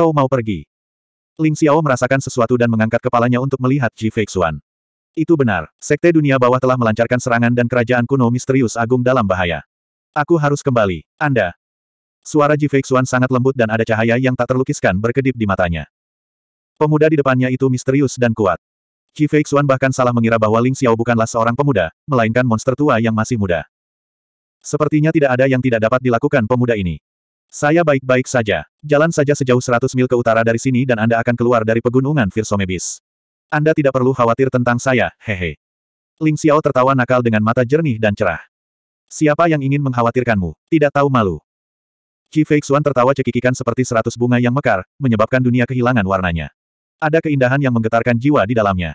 Kau mau pergi? Ling Xiao merasakan sesuatu dan mengangkat kepalanya untuk melihat Ji Feixuan. Itu benar, Sekte Dunia Bawah telah melancarkan serangan dan kerajaan kuno misterius agung dalam bahaya. Aku harus kembali, Anda. Suara Ji Feixuan sangat lembut dan ada cahaya yang tak terlukiskan berkedip di matanya. Pemuda di depannya itu misterius dan kuat. Ji Feixuan bahkan salah mengira bahwa Ling Xiao bukanlah seorang pemuda, melainkan monster tua yang masih muda. Sepertinya tidak ada yang tidak dapat dilakukan pemuda ini. Saya baik-baik saja. Jalan saja sejauh 100 mil ke utara dari sini dan Anda akan keluar dari pegunungan Virsomebis. Anda tidak perlu khawatir tentang saya, hehe. Ling Xiao tertawa nakal dengan mata jernih dan cerah. Siapa yang ingin mengkhawatirkanmu, tidak tahu malu. Qi Feixuan tertawa cekikikan seperti seratus bunga yang mekar, menyebabkan dunia kehilangan warnanya. Ada keindahan yang menggetarkan jiwa di dalamnya.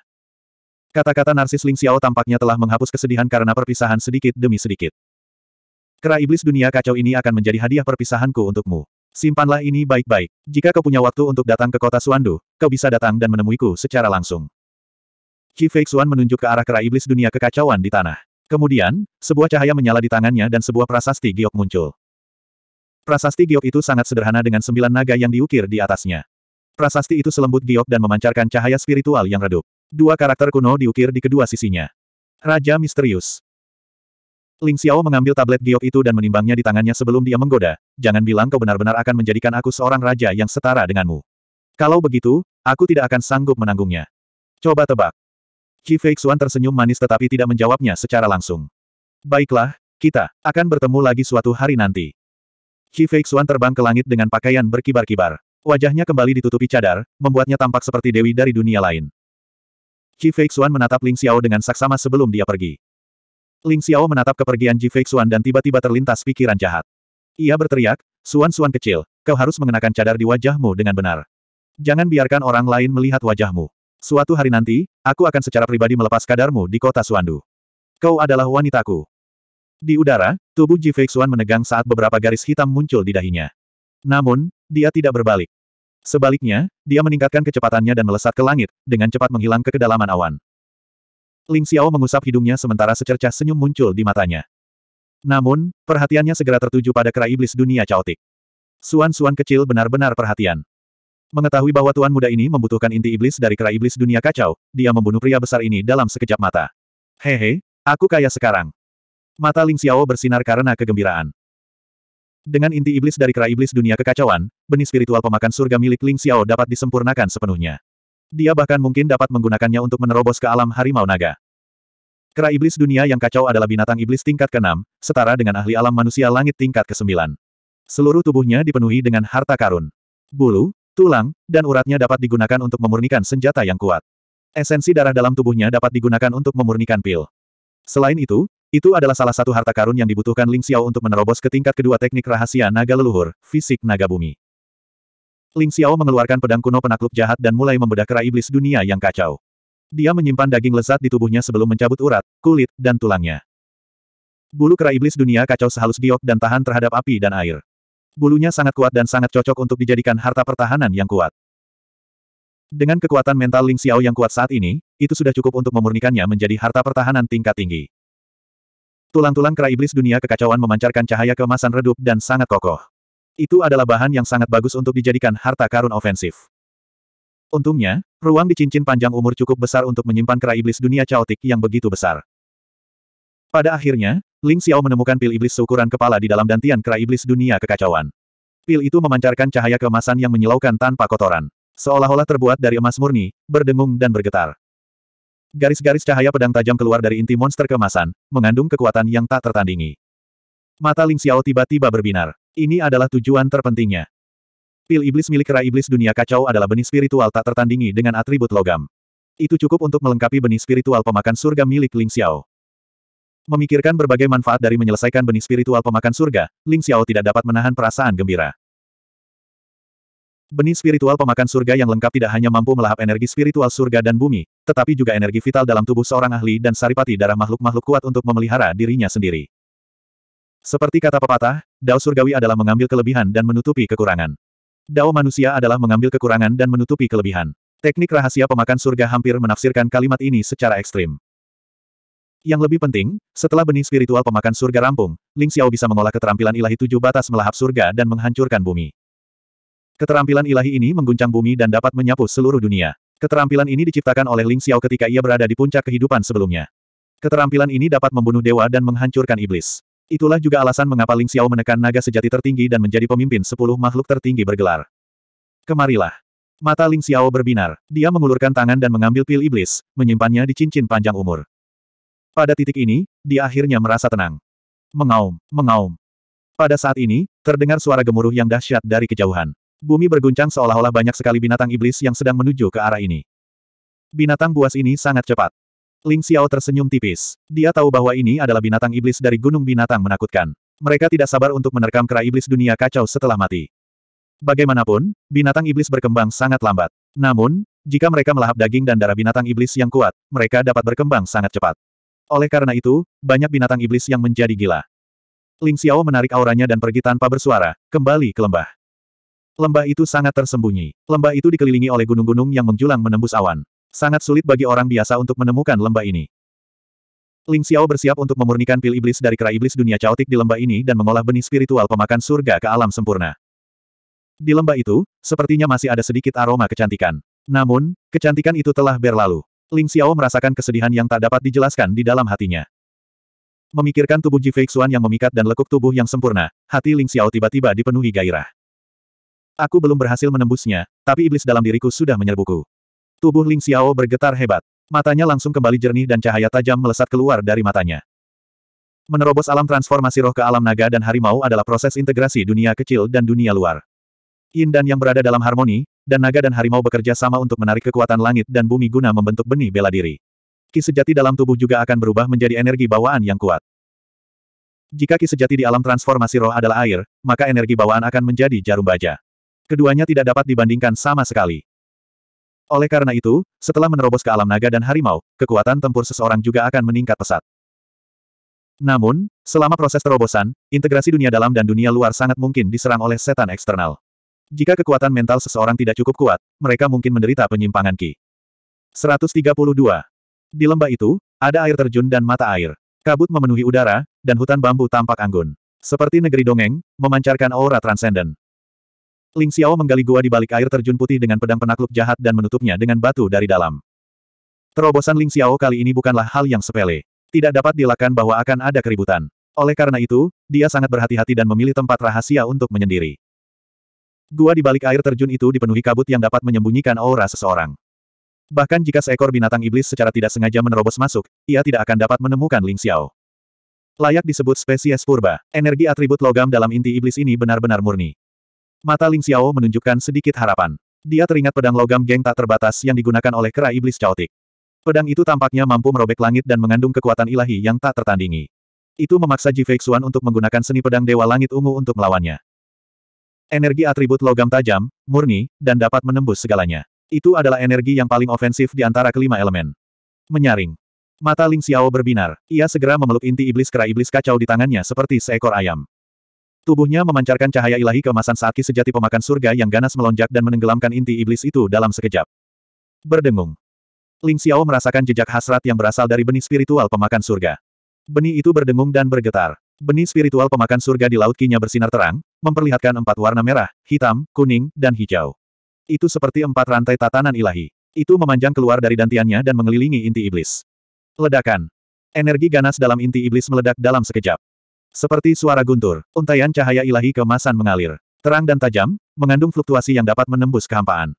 Kata-kata narsis Ling Xiao tampaknya telah menghapus kesedihan karena perpisahan sedikit demi sedikit. Kera iblis dunia kacau ini akan menjadi hadiah perpisahanku untukmu. Simpanlah ini baik-baik. Jika kau punya waktu untuk datang ke kota Suandu, kau bisa datang dan menemuiku secara langsung. Qi Fei Xuan menunjuk ke arah kera iblis dunia kekacauan di tanah. Kemudian, sebuah cahaya menyala di tangannya dan sebuah prasasti giok muncul. Prasasti giok itu sangat sederhana dengan sembilan naga yang diukir di atasnya. Prasasti itu selembut giok dan memancarkan cahaya spiritual yang redup. Dua karakter kuno diukir di kedua sisinya. Raja Misterius Ling Xiao mengambil tablet giok itu dan menimbangnya di tangannya sebelum dia menggoda, jangan bilang kau benar-benar akan menjadikan aku seorang raja yang setara denganmu. Kalau begitu, aku tidak akan sanggup menanggungnya. Coba tebak. Qi Fei tersenyum manis tetapi tidak menjawabnya secara langsung. Baiklah, kita akan bertemu lagi suatu hari nanti. Qi Fei terbang ke langit dengan pakaian berkibar-kibar. Wajahnya kembali ditutupi cadar, membuatnya tampak seperti dewi dari dunia lain. Qi Fei menatap Ling Xiao dengan saksama sebelum dia pergi. Ling Xiao menatap kepergian Ji Feixuan dan tiba-tiba terlintas pikiran jahat. Ia berteriak, Suan-Suan kecil, kau harus mengenakan cadar di wajahmu dengan benar. Jangan biarkan orang lain melihat wajahmu. Suatu hari nanti, aku akan secara pribadi melepas kadarmu di kota Suandu. Kau adalah wanitaku. Di udara, tubuh Ji Feixuan menegang saat beberapa garis hitam muncul di dahinya. Namun, dia tidak berbalik. Sebaliknya, dia meningkatkan kecepatannya dan melesat ke langit, dengan cepat menghilang ke kedalaman awan. Ling Xiao mengusap hidungnya sementara secercah senyum muncul di matanya. Namun, perhatiannya segera tertuju pada kera iblis dunia caotik. Suan-suan kecil benar-benar perhatian. Mengetahui bahwa tuan muda ini membutuhkan inti iblis dari kera iblis dunia kacau, dia membunuh pria besar ini dalam sekejap mata. Hehe, aku kaya sekarang. Mata Ling Xiao bersinar karena kegembiraan. Dengan inti iblis dari kera iblis dunia kekacauan, benih spiritual pemakan surga milik Ling Xiao dapat disempurnakan sepenuhnya. Dia bahkan mungkin dapat menggunakannya untuk menerobos ke alam harimau naga. Kera iblis dunia yang kacau adalah binatang iblis tingkat ke-6, setara dengan ahli alam manusia langit tingkat ke-9. Seluruh tubuhnya dipenuhi dengan harta karun. Bulu, tulang, dan uratnya dapat digunakan untuk memurnikan senjata yang kuat. Esensi darah dalam tubuhnya dapat digunakan untuk memurnikan pil. Selain itu, itu adalah salah satu harta karun yang dibutuhkan Ling Xiao untuk menerobos ke tingkat kedua teknik rahasia naga leluhur, fisik naga bumi. Ling Xiao mengeluarkan pedang kuno penakluk jahat dan mulai membedah kera iblis dunia yang kacau. Dia menyimpan daging lezat di tubuhnya sebelum mencabut urat, kulit, dan tulangnya. Bulu kera iblis dunia kacau sehalus giok dan tahan terhadap api dan air. Bulunya sangat kuat dan sangat cocok untuk dijadikan harta pertahanan yang kuat. Dengan kekuatan mental Ling Xiao yang kuat saat ini, itu sudah cukup untuk memurnikannya menjadi harta pertahanan tingkat tinggi. Tulang-tulang kera iblis dunia kekacauan memancarkan cahaya keemasan redup dan sangat kokoh. Itu adalah bahan yang sangat bagus untuk dijadikan harta karun ofensif. Untungnya, ruang di cincin panjang umur cukup besar untuk menyimpan kera iblis dunia caotik yang begitu besar. Pada akhirnya, Ling Xiao menemukan pil iblis seukuran kepala di dalam dantian kera iblis dunia kekacauan. Pil itu memancarkan cahaya keemasan yang menyilaukan tanpa kotoran. Seolah-olah terbuat dari emas murni, berdengung dan bergetar. Garis-garis cahaya pedang tajam keluar dari inti monster kemasan, mengandung kekuatan yang tak tertandingi. Mata Ling Xiao tiba-tiba berbinar. Ini adalah tujuan terpentingnya. Pil iblis milik kera Iblis Dunia Kacau adalah benih spiritual tak tertandingi dengan atribut logam. Itu cukup untuk melengkapi benih spiritual pemakan surga milik Ling Xiao. Memikirkan berbagai manfaat dari menyelesaikan benih spiritual pemakan surga, Ling Xiao tidak dapat menahan perasaan gembira. Benih spiritual pemakan surga yang lengkap tidak hanya mampu melahap energi spiritual surga dan bumi, tetapi juga energi vital dalam tubuh seorang ahli dan saripati darah makhluk-makhluk kuat untuk memelihara dirinya sendiri. Seperti kata pepatah, Dao surgawi adalah mengambil kelebihan dan menutupi kekurangan. Dao manusia adalah mengambil kekurangan dan menutupi kelebihan. Teknik rahasia pemakan surga hampir menafsirkan kalimat ini secara ekstrim. Yang lebih penting, setelah benih spiritual pemakan surga rampung, Ling Xiao bisa mengolah keterampilan ilahi tujuh batas melahap surga dan menghancurkan bumi. Keterampilan ilahi ini mengguncang bumi dan dapat menyapu seluruh dunia. Keterampilan ini diciptakan oleh Ling Xiao ketika ia berada di puncak kehidupan sebelumnya. Keterampilan ini dapat membunuh dewa dan menghancurkan iblis. Itulah juga alasan mengapa Ling Xiao menekan naga sejati tertinggi dan menjadi pemimpin sepuluh makhluk tertinggi bergelar. Kemarilah. Mata Ling Xiao berbinar. Dia mengulurkan tangan dan mengambil pil iblis, menyimpannya di cincin panjang umur. Pada titik ini, dia akhirnya merasa tenang. Mengaum, mengaum. Pada saat ini, terdengar suara gemuruh yang dahsyat dari kejauhan. Bumi berguncang seolah-olah banyak sekali binatang iblis yang sedang menuju ke arah ini. Binatang buas ini sangat cepat. Ling Xiao tersenyum tipis. Dia tahu bahwa ini adalah binatang iblis dari gunung binatang menakutkan. Mereka tidak sabar untuk menerkam kera iblis dunia kacau setelah mati. Bagaimanapun, binatang iblis berkembang sangat lambat. Namun, jika mereka melahap daging dan darah binatang iblis yang kuat, mereka dapat berkembang sangat cepat. Oleh karena itu, banyak binatang iblis yang menjadi gila. Ling Xiao menarik auranya dan pergi tanpa bersuara, kembali ke lembah. Lembah itu sangat tersembunyi. Lembah itu dikelilingi oleh gunung-gunung yang menjulang menembus awan. Sangat sulit bagi orang biasa untuk menemukan lembah ini. Ling Xiao bersiap untuk memurnikan pil iblis dari kera iblis dunia caotik di lembah ini dan mengolah benih spiritual pemakan surga ke alam sempurna. Di lembah itu, sepertinya masih ada sedikit aroma kecantikan. Namun, kecantikan itu telah berlalu. Ling Xiao merasakan kesedihan yang tak dapat dijelaskan di dalam hatinya. Memikirkan tubuh Ji Feixuan yang memikat dan lekuk tubuh yang sempurna, hati Ling Xiao tiba-tiba dipenuhi gairah. Aku belum berhasil menembusnya, tapi iblis dalam diriku sudah menyerbuku. Tubuh Ling Xiao bergetar hebat. Matanya langsung kembali jernih dan cahaya tajam melesat keluar dari matanya. Menerobos alam transformasi roh ke alam naga dan harimau adalah proses integrasi dunia kecil dan dunia luar. Yin dan yang berada dalam harmoni, dan naga dan harimau bekerja sama untuk menarik kekuatan langit dan bumi guna membentuk benih bela diri. Ki sejati dalam tubuh juga akan berubah menjadi energi bawaan yang kuat. Jika ki sejati di alam transformasi roh adalah air, maka energi bawaan akan menjadi jarum baja. Keduanya tidak dapat dibandingkan sama sekali. Oleh karena itu, setelah menerobos ke alam naga dan harimau, kekuatan tempur seseorang juga akan meningkat pesat. Namun, selama proses terobosan, integrasi dunia dalam dan dunia luar sangat mungkin diserang oleh setan eksternal. Jika kekuatan mental seseorang tidak cukup kuat, mereka mungkin menderita penyimpangan ki. 132. Di lembah itu, ada air terjun dan mata air. Kabut memenuhi udara, dan hutan bambu tampak anggun. Seperti negeri dongeng, memancarkan aura transenden. Ling Xiao menggali gua di balik air terjun putih dengan pedang penakluk jahat dan menutupnya dengan batu dari dalam. Terobosan Ling Xiao kali ini bukanlah hal yang sepele. Tidak dapat dilakukan bahwa akan ada keributan. Oleh karena itu, dia sangat berhati-hati dan memilih tempat rahasia untuk menyendiri. Gua di balik air terjun itu dipenuhi kabut yang dapat menyembunyikan aura seseorang. Bahkan jika seekor binatang iblis secara tidak sengaja menerobos masuk, ia tidak akan dapat menemukan Ling Xiao. Layak disebut spesies purba, energi atribut logam dalam inti iblis ini benar-benar murni. Mata Ling Xiao menunjukkan sedikit harapan. Dia teringat pedang logam geng tak terbatas yang digunakan oleh kera iblis caotik. Pedang itu tampaknya mampu merobek langit dan mengandung kekuatan ilahi yang tak tertandingi. Itu memaksa Ji Feixuan untuk menggunakan seni pedang Dewa Langit Ungu untuk melawannya. Energi atribut logam tajam, murni, dan dapat menembus segalanya. Itu adalah energi yang paling ofensif di antara kelima elemen. Menyaring. Mata Ling Xiao berbinar. Ia segera memeluk inti iblis kera iblis kacau di tangannya seperti seekor ayam. Tubuhnya memancarkan cahaya ilahi keemasan saat ki sejati pemakan surga yang ganas melonjak dan menenggelamkan inti iblis itu dalam sekejap. Berdengung. Ling Xiao merasakan jejak hasrat yang berasal dari benih spiritual pemakan surga. Benih itu berdengung dan bergetar. Benih spiritual pemakan surga di laut kinya bersinar terang, memperlihatkan empat warna merah, hitam, kuning, dan hijau. Itu seperti empat rantai tatanan ilahi. Itu memanjang keluar dari dantiannya dan mengelilingi inti iblis. Ledakan. Energi ganas dalam inti iblis meledak dalam sekejap. Seperti suara guntur, untaian cahaya ilahi kemasan mengalir. Terang dan tajam, mengandung fluktuasi yang dapat menembus kehampaan.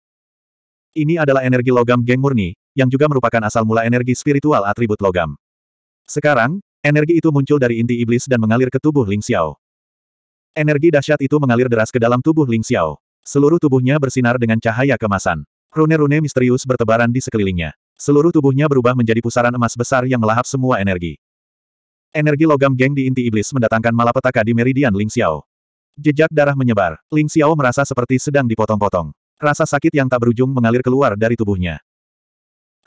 Ini adalah energi logam geng murni, yang juga merupakan asal mula energi spiritual atribut logam. Sekarang, energi itu muncul dari inti iblis dan mengalir ke tubuh Ling Xiao. Energi dahsyat itu mengalir deras ke dalam tubuh Ling Xiao. Seluruh tubuhnya bersinar dengan cahaya kemasan. Rune-rune misterius bertebaran di sekelilingnya. Seluruh tubuhnya berubah menjadi pusaran emas besar yang melahap semua energi. Energi logam geng di inti iblis mendatangkan malapetaka di meridian Ling Xiao. Jejak darah menyebar, Ling Xiao merasa seperti sedang dipotong-potong. Rasa sakit yang tak berujung mengalir keluar dari tubuhnya.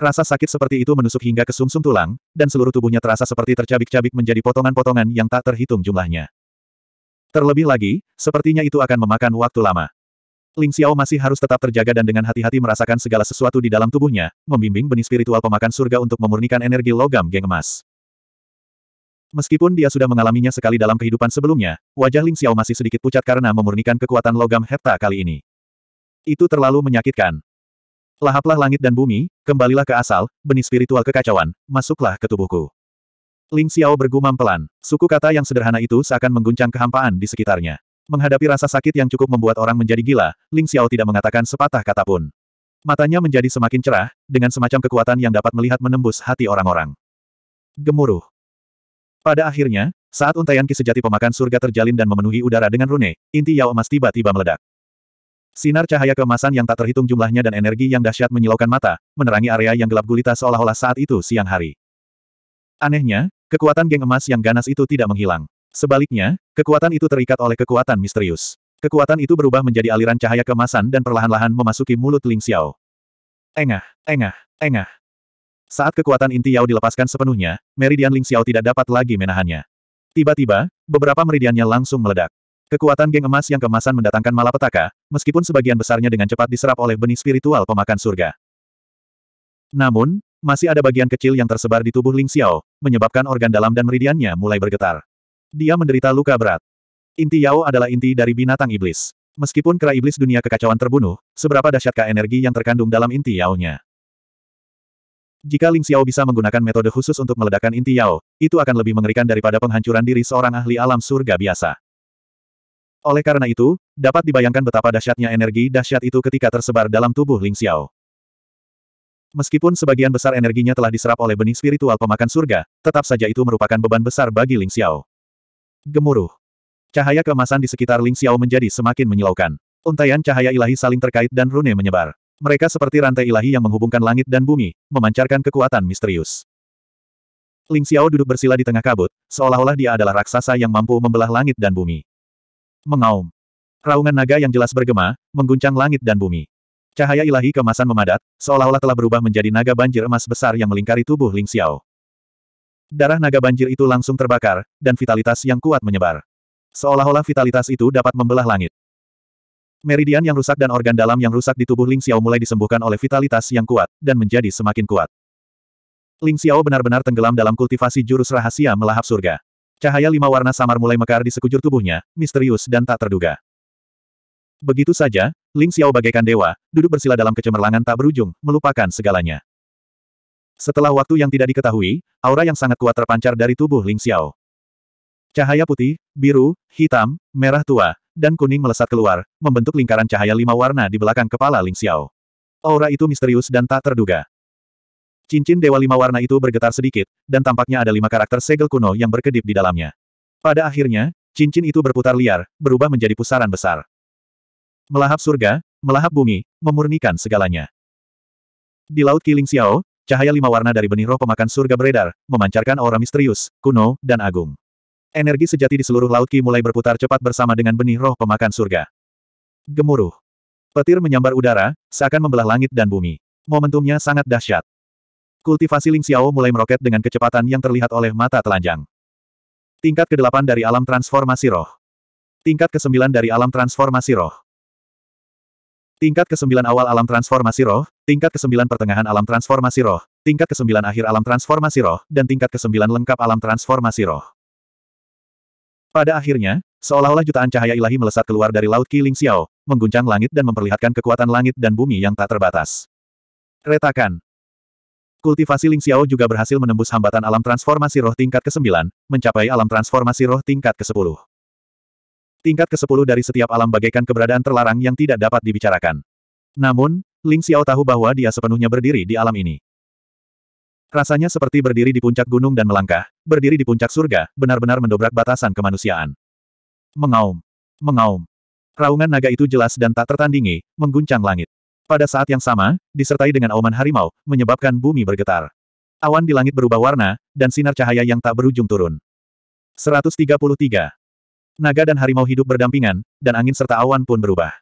Rasa sakit seperti itu menusuk hingga ke sumsum -sum tulang, dan seluruh tubuhnya terasa seperti tercabik-cabik menjadi potongan-potongan yang tak terhitung jumlahnya. Terlebih lagi, sepertinya itu akan memakan waktu lama. Ling Xiao masih harus tetap terjaga dan dengan hati-hati merasakan segala sesuatu di dalam tubuhnya, membimbing benih spiritual pemakan surga untuk memurnikan energi logam geng emas. Meskipun dia sudah mengalaminya sekali dalam kehidupan sebelumnya, wajah Ling Xiao masih sedikit pucat karena memurnikan kekuatan logam hepta kali ini. Itu terlalu menyakitkan. Lahaplah langit dan bumi, kembalilah ke asal, benih spiritual kekacauan, masuklah ke tubuhku. Ling Xiao bergumam pelan, suku kata yang sederhana itu seakan mengguncang kehampaan di sekitarnya. Menghadapi rasa sakit yang cukup membuat orang menjadi gila, Ling Xiao tidak mengatakan sepatah kata pun. Matanya menjadi semakin cerah, dengan semacam kekuatan yang dapat melihat menembus hati orang-orang. Gemuruh. Pada akhirnya, saat untaian ki sejati pemakan surga terjalin dan memenuhi udara dengan rune, inti Yao emas tiba-tiba meledak. Sinar cahaya keemasan yang tak terhitung jumlahnya dan energi yang dahsyat menyilaukan mata, menerangi area yang gelap gulita seolah-olah saat itu siang hari. Anehnya, kekuatan geng emas yang ganas itu tidak menghilang. Sebaliknya, kekuatan itu terikat oleh kekuatan misterius. Kekuatan itu berubah menjadi aliran cahaya kemasan dan perlahan-lahan memasuki mulut Ling Xiao. Engah, engah, engah. Saat kekuatan inti Yao dilepaskan sepenuhnya, meridian Ling Xiao tidak dapat lagi menahannya. Tiba-tiba, beberapa meridiannya langsung meledak. Kekuatan geng emas yang kemasan mendatangkan malapetaka, meskipun sebagian besarnya dengan cepat diserap oleh benih spiritual pemakan surga. Namun, masih ada bagian kecil yang tersebar di tubuh Ling Xiao, menyebabkan organ dalam dan meridiannya mulai bergetar. Dia menderita luka berat. Inti Yao adalah inti dari binatang iblis. Meskipun kera iblis dunia kekacauan terbunuh, seberapa dahsyatkah energi yang terkandung dalam inti Yao-nya? Jika Ling Xiao bisa menggunakan metode khusus untuk meledakkan inti Yao, itu akan lebih mengerikan daripada penghancuran diri seorang ahli alam surga biasa. Oleh karena itu, dapat dibayangkan betapa dahsyatnya energi dahsyat itu ketika tersebar dalam tubuh Ling Xiao. Meskipun sebagian besar energinya telah diserap oleh benih spiritual pemakan surga, tetap saja itu merupakan beban besar bagi Ling Xiao. Gemuruh. Cahaya keemasan di sekitar Ling Xiao menjadi semakin menyilaukan. Untaian cahaya ilahi saling terkait dan rune menyebar. Mereka seperti rantai ilahi yang menghubungkan langit dan bumi, memancarkan kekuatan misterius. Ling Xiao duduk bersila di tengah kabut, seolah-olah dia adalah raksasa yang mampu membelah langit dan bumi. Mengaum. Raungan naga yang jelas bergema, mengguncang langit dan bumi. Cahaya ilahi kemasan memadat, seolah-olah telah berubah menjadi naga banjir emas besar yang melingkari tubuh Ling Xiao. Darah naga banjir itu langsung terbakar, dan vitalitas yang kuat menyebar. Seolah-olah vitalitas itu dapat membelah langit. Meridian yang rusak dan organ dalam yang rusak di tubuh Ling Xiao mulai disembuhkan oleh vitalitas yang kuat, dan menjadi semakin kuat. Ling Xiao benar-benar tenggelam dalam kultivasi jurus rahasia melahap surga. Cahaya lima warna samar mulai mekar di sekujur tubuhnya, misterius dan tak terduga. Begitu saja, Ling Xiao bagaikan dewa, duduk bersila dalam kecemerlangan tak berujung, melupakan segalanya. Setelah waktu yang tidak diketahui, aura yang sangat kuat terpancar dari tubuh Ling Xiao. Cahaya putih, biru, hitam, merah tua, dan kuning melesat keluar, membentuk lingkaran cahaya lima warna di belakang kepala Ling Xiao. Aura itu misterius dan tak terduga. Cincin Dewa Lima Warna itu bergetar sedikit, dan tampaknya ada lima karakter segel kuno yang berkedip di dalamnya. Pada akhirnya, cincin itu berputar liar, berubah menjadi pusaran besar. Melahap surga, melahap bumi, memurnikan segalanya. Di Laut Ling Xiao, cahaya lima warna dari benih roh pemakan surga beredar, memancarkan aura misterius, kuno, dan agung. Energi sejati di seluruh laut Ki mulai berputar cepat bersama dengan benih roh pemakan surga. Gemuruh. Petir menyambar udara, seakan membelah langit dan bumi. Momentumnya sangat dahsyat. Kultivasi Ling Xiao mulai meroket dengan kecepatan yang terlihat oleh mata telanjang. Tingkat ke-8 dari alam transformasi roh. Tingkat ke-9 dari alam transformasi roh. Tingkat ke-9 awal alam transformasi roh, tingkat ke-9 pertengahan alam transformasi roh, tingkat ke-9 akhir alam transformasi roh, dan tingkat ke-9 lengkap alam transformasi roh. Pada akhirnya, seolah-olah jutaan cahaya ilahi melesat keluar dari laut Qiling Xiao, mengguncang langit dan memperlihatkan kekuatan langit dan bumi yang tak terbatas. Retakan Kultivasi Ling Xiao juga berhasil menembus hambatan alam transformasi roh tingkat ke-9, mencapai alam transformasi roh tingkat ke-10. Tingkat ke-10 dari setiap alam bagaikan keberadaan terlarang yang tidak dapat dibicarakan. Namun, Ling Xiao tahu bahwa dia sepenuhnya berdiri di alam ini. Rasanya seperti berdiri di puncak gunung dan melangkah, berdiri di puncak surga, benar-benar mendobrak batasan kemanusiaan. Mengaum. Mengaum. Raungan naga itu jelas dan tak tertandingi, mengguncang langit. Pada saat yang sama, disertai dengan auman harimau, menyebabkan bumi bergetar. Awan di langit berubah warna, dan sinar cahaya yang tak berujung turun. 133. Naga dan harimau hidup berdampingan, dan angin serta awan pun berubah.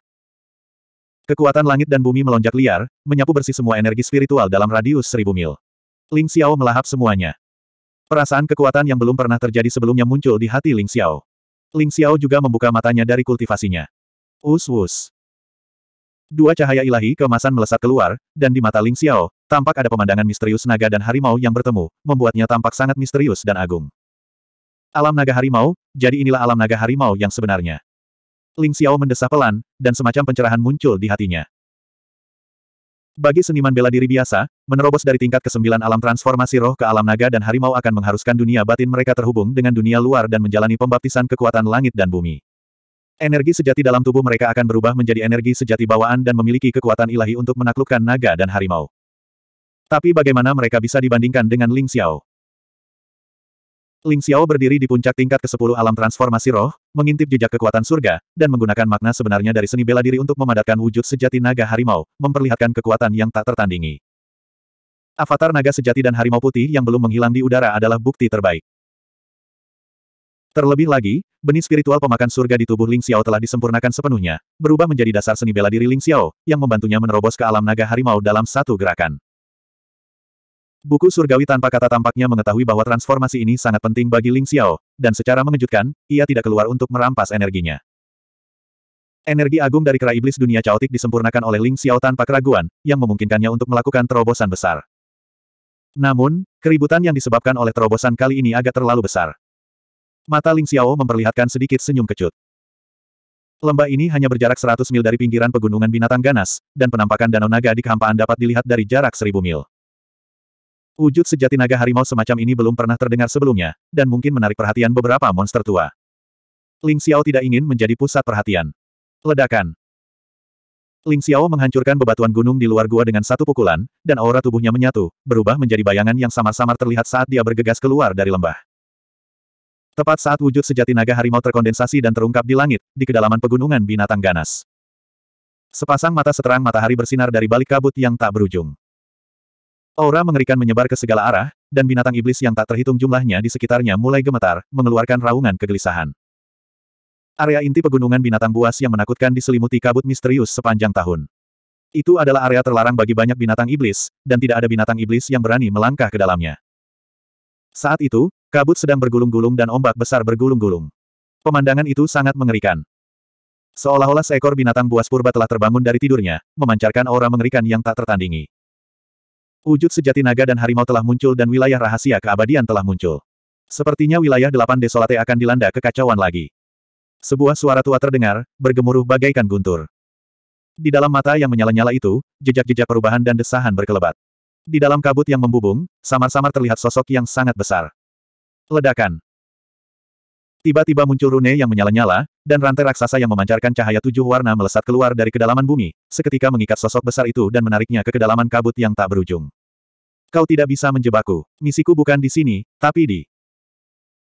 Kekuatan langit dan bumi melonjak liar, menyapu bersih semua energi spiritual dalam radius seribu mil. Ling Xiao melahap semuanya. Perasaan kekuatan yang belum pernah terjadi sebelumnya muncul di hati Ling Xiao. Ling Xiao juga membuka matanya dari kultivasinya. Us-us. Dua cahaya ilahi kemasan melesat keluar, dan di mata Ling Xiao, tampak ada pemandangan misterius naga dan harimau yang bertemu, membuatnya tampak sangat misterius dan agung. Alam naga harimau, jadi inilah alam naga harimau yang sebenarnya. Ling Xiao mendesah pelan, dan semacam pencerahan muncul di hatinya. Bagi seniman bela diri biasa, menerobos dari tingkat ke-9 alam transformasi roh ke alam naga dan harimau akan mengharuskan dunia batin mereka terhubung dengan dunia luar dan menjalani pembaptisan kekuatan langit dan bumi. Energi sejati dalam tubuh mereka akan berubah menjadi energi sejati bawaan dan memiliki kekuatan ilahi untuk menaklukkan naga dan harimau. Tapi bagaimana mereka bisa dibandingkan dengan Ling Xiao? Ling Xiao berdiri di puncak tingkat ke-10 alam transformasi roh, mengintip jejak kekuatan surga, dan menggunakan makna sebenarnya dari seni bela diri untuk memadatkan wujud sejati naga harimau, memperlihatkan kekuatan yang tak tertandingi. Avatar naga sejati dan harimau putih yang belum menghilang di udara adalah bukti terbaik. Terlebih lagi, benih spiritual pemakan surga di tubuh Ling Xiao telah disempurnakan sepenuhnya, berubah menjadi dasar seni bela diri Ling Xiao, yang membantunya menerobos ke alam naga harimau dalam satu gerakan. Buku surgawi tanpa kata tampaknya mengetahui bahwa transformasi ini sangat penting bagi Ling Xiao, dan secara mengejutkan, ia tidak keluar untuk merampas energinya. Energi agung dari kera iblis dunia caotik disempurnakan oleh Ling Xiao tanpa keraguan, yang memungkinkannya untuk melakukan terobosan besar. Namun, keributan yang disebabkan oleh terobosan kali ini agak terlalu besar. Mata Ling Xiao memperlihatkan sedikit senyum kecut. Lembah ini hanya berjarak 100 mil dari pinggiran pegunungan binatang ganas, dan penampakan danau naga di kehampaan dapat dilihat dari jarak 1000 mil. Wujud sejati naga harimau semacam ini belum pernah terdengar sebelumnya, dan mungkin menarik perhatian beberapa monster tua. Ling Xiao tidak ingin menjadi pusat perhatian. Ledakan. Ling Xiao menghancurkan bebatuan gunung di luar gua dengan satu pukulan, dan aura tubuhnya menyatu, berubah menjadi bayangan yang samar-samar terlihat saat dia bergegas keluar dari lembah. Tepat saat wujud sejati naga harimau terkondensasi dan terungkap di langit, di kedalaman pegunungan binatang ganas. Sepasang mata seterang matahari bersinar dari balik kabut yang tak berujung. Aura mengerikan menyebar ke segala arah, dan binatang iblis yang tak terhitung jumlahnya di sekitarnya mulai gemetar, mengeluarkan raungan kegelisahan. Area inti pegunungan binatang buas yang menakutkan diselimuti kabut misterius sepanjang tahun. Itu adalah area terlarang bagi banyak binatang iblis, dan tidak ada binatang iblis yang berani melangkah ke dalamnya. Saat itu, kabut sedang bergulung-gulung dan ombak besar bergulung-gulung. Pemandangan itu sangat mengerikan. Seolah-olah seekor binatang buas purba telah terbangun dari tidurnya, memancarkan aura mengerikan yang tak tertandingi. Wujud sejati naga dan harimau telah muncul dan wilayah rahasia keabadian telah muncul. Sepertinya wilayah delapan desolate akan dilanda kekacauan lagi. Sebuah suara tua terdengar, bergemuruh bagaikan guntur. Di dalam mata yang menyala-nyala itu, jejak-jejak perubahan dan desahan berkelebat. Di dalam kabut yang membubung, samar-samar terlihat sosok yang sangat besar. Ledakan. Tiba-tiba muncul rune yang menyala-nyala, dan rantai raksasa yang memancarkan cahaya tujuh warna melesat keluar dari kedalaman bumi, seketika mengikat sosok besar itu dan menariknya ke kedalaman kabut yang tak berujung. Kau tidak bisa menjebakku. Misiku bukan di sini, tapi di...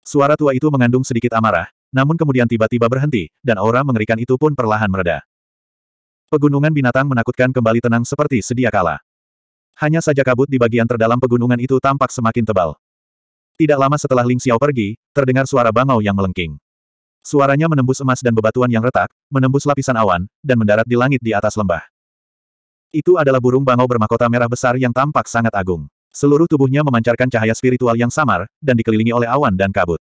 Suara tua itu mengandung sedikit amarah, namun kemudian tiba-tiba berhenti, dan aura mengerikan itu pun perlahan mereda. Pegunungan binatang menakutkan kembali tenang seperti sedia kala. Hanya saja kabut di bagian terdalam pegunungan itu tampak semakin tebal. Tidak lama setelah Ling Xiao pergi, terdengar suara bangau yang melengking. Suaranya menembus emas dan bebatuan yang retak, menembus lapisan awan, dan mendarat di langit di atas lembah. Itu adalah burung bangau bermahkota merah besar yang tampak sangat agung. Seluruh tubuhnya memancarkan cahaya spiritual yang samar, dan dikelilingi oleh awan dan kabut.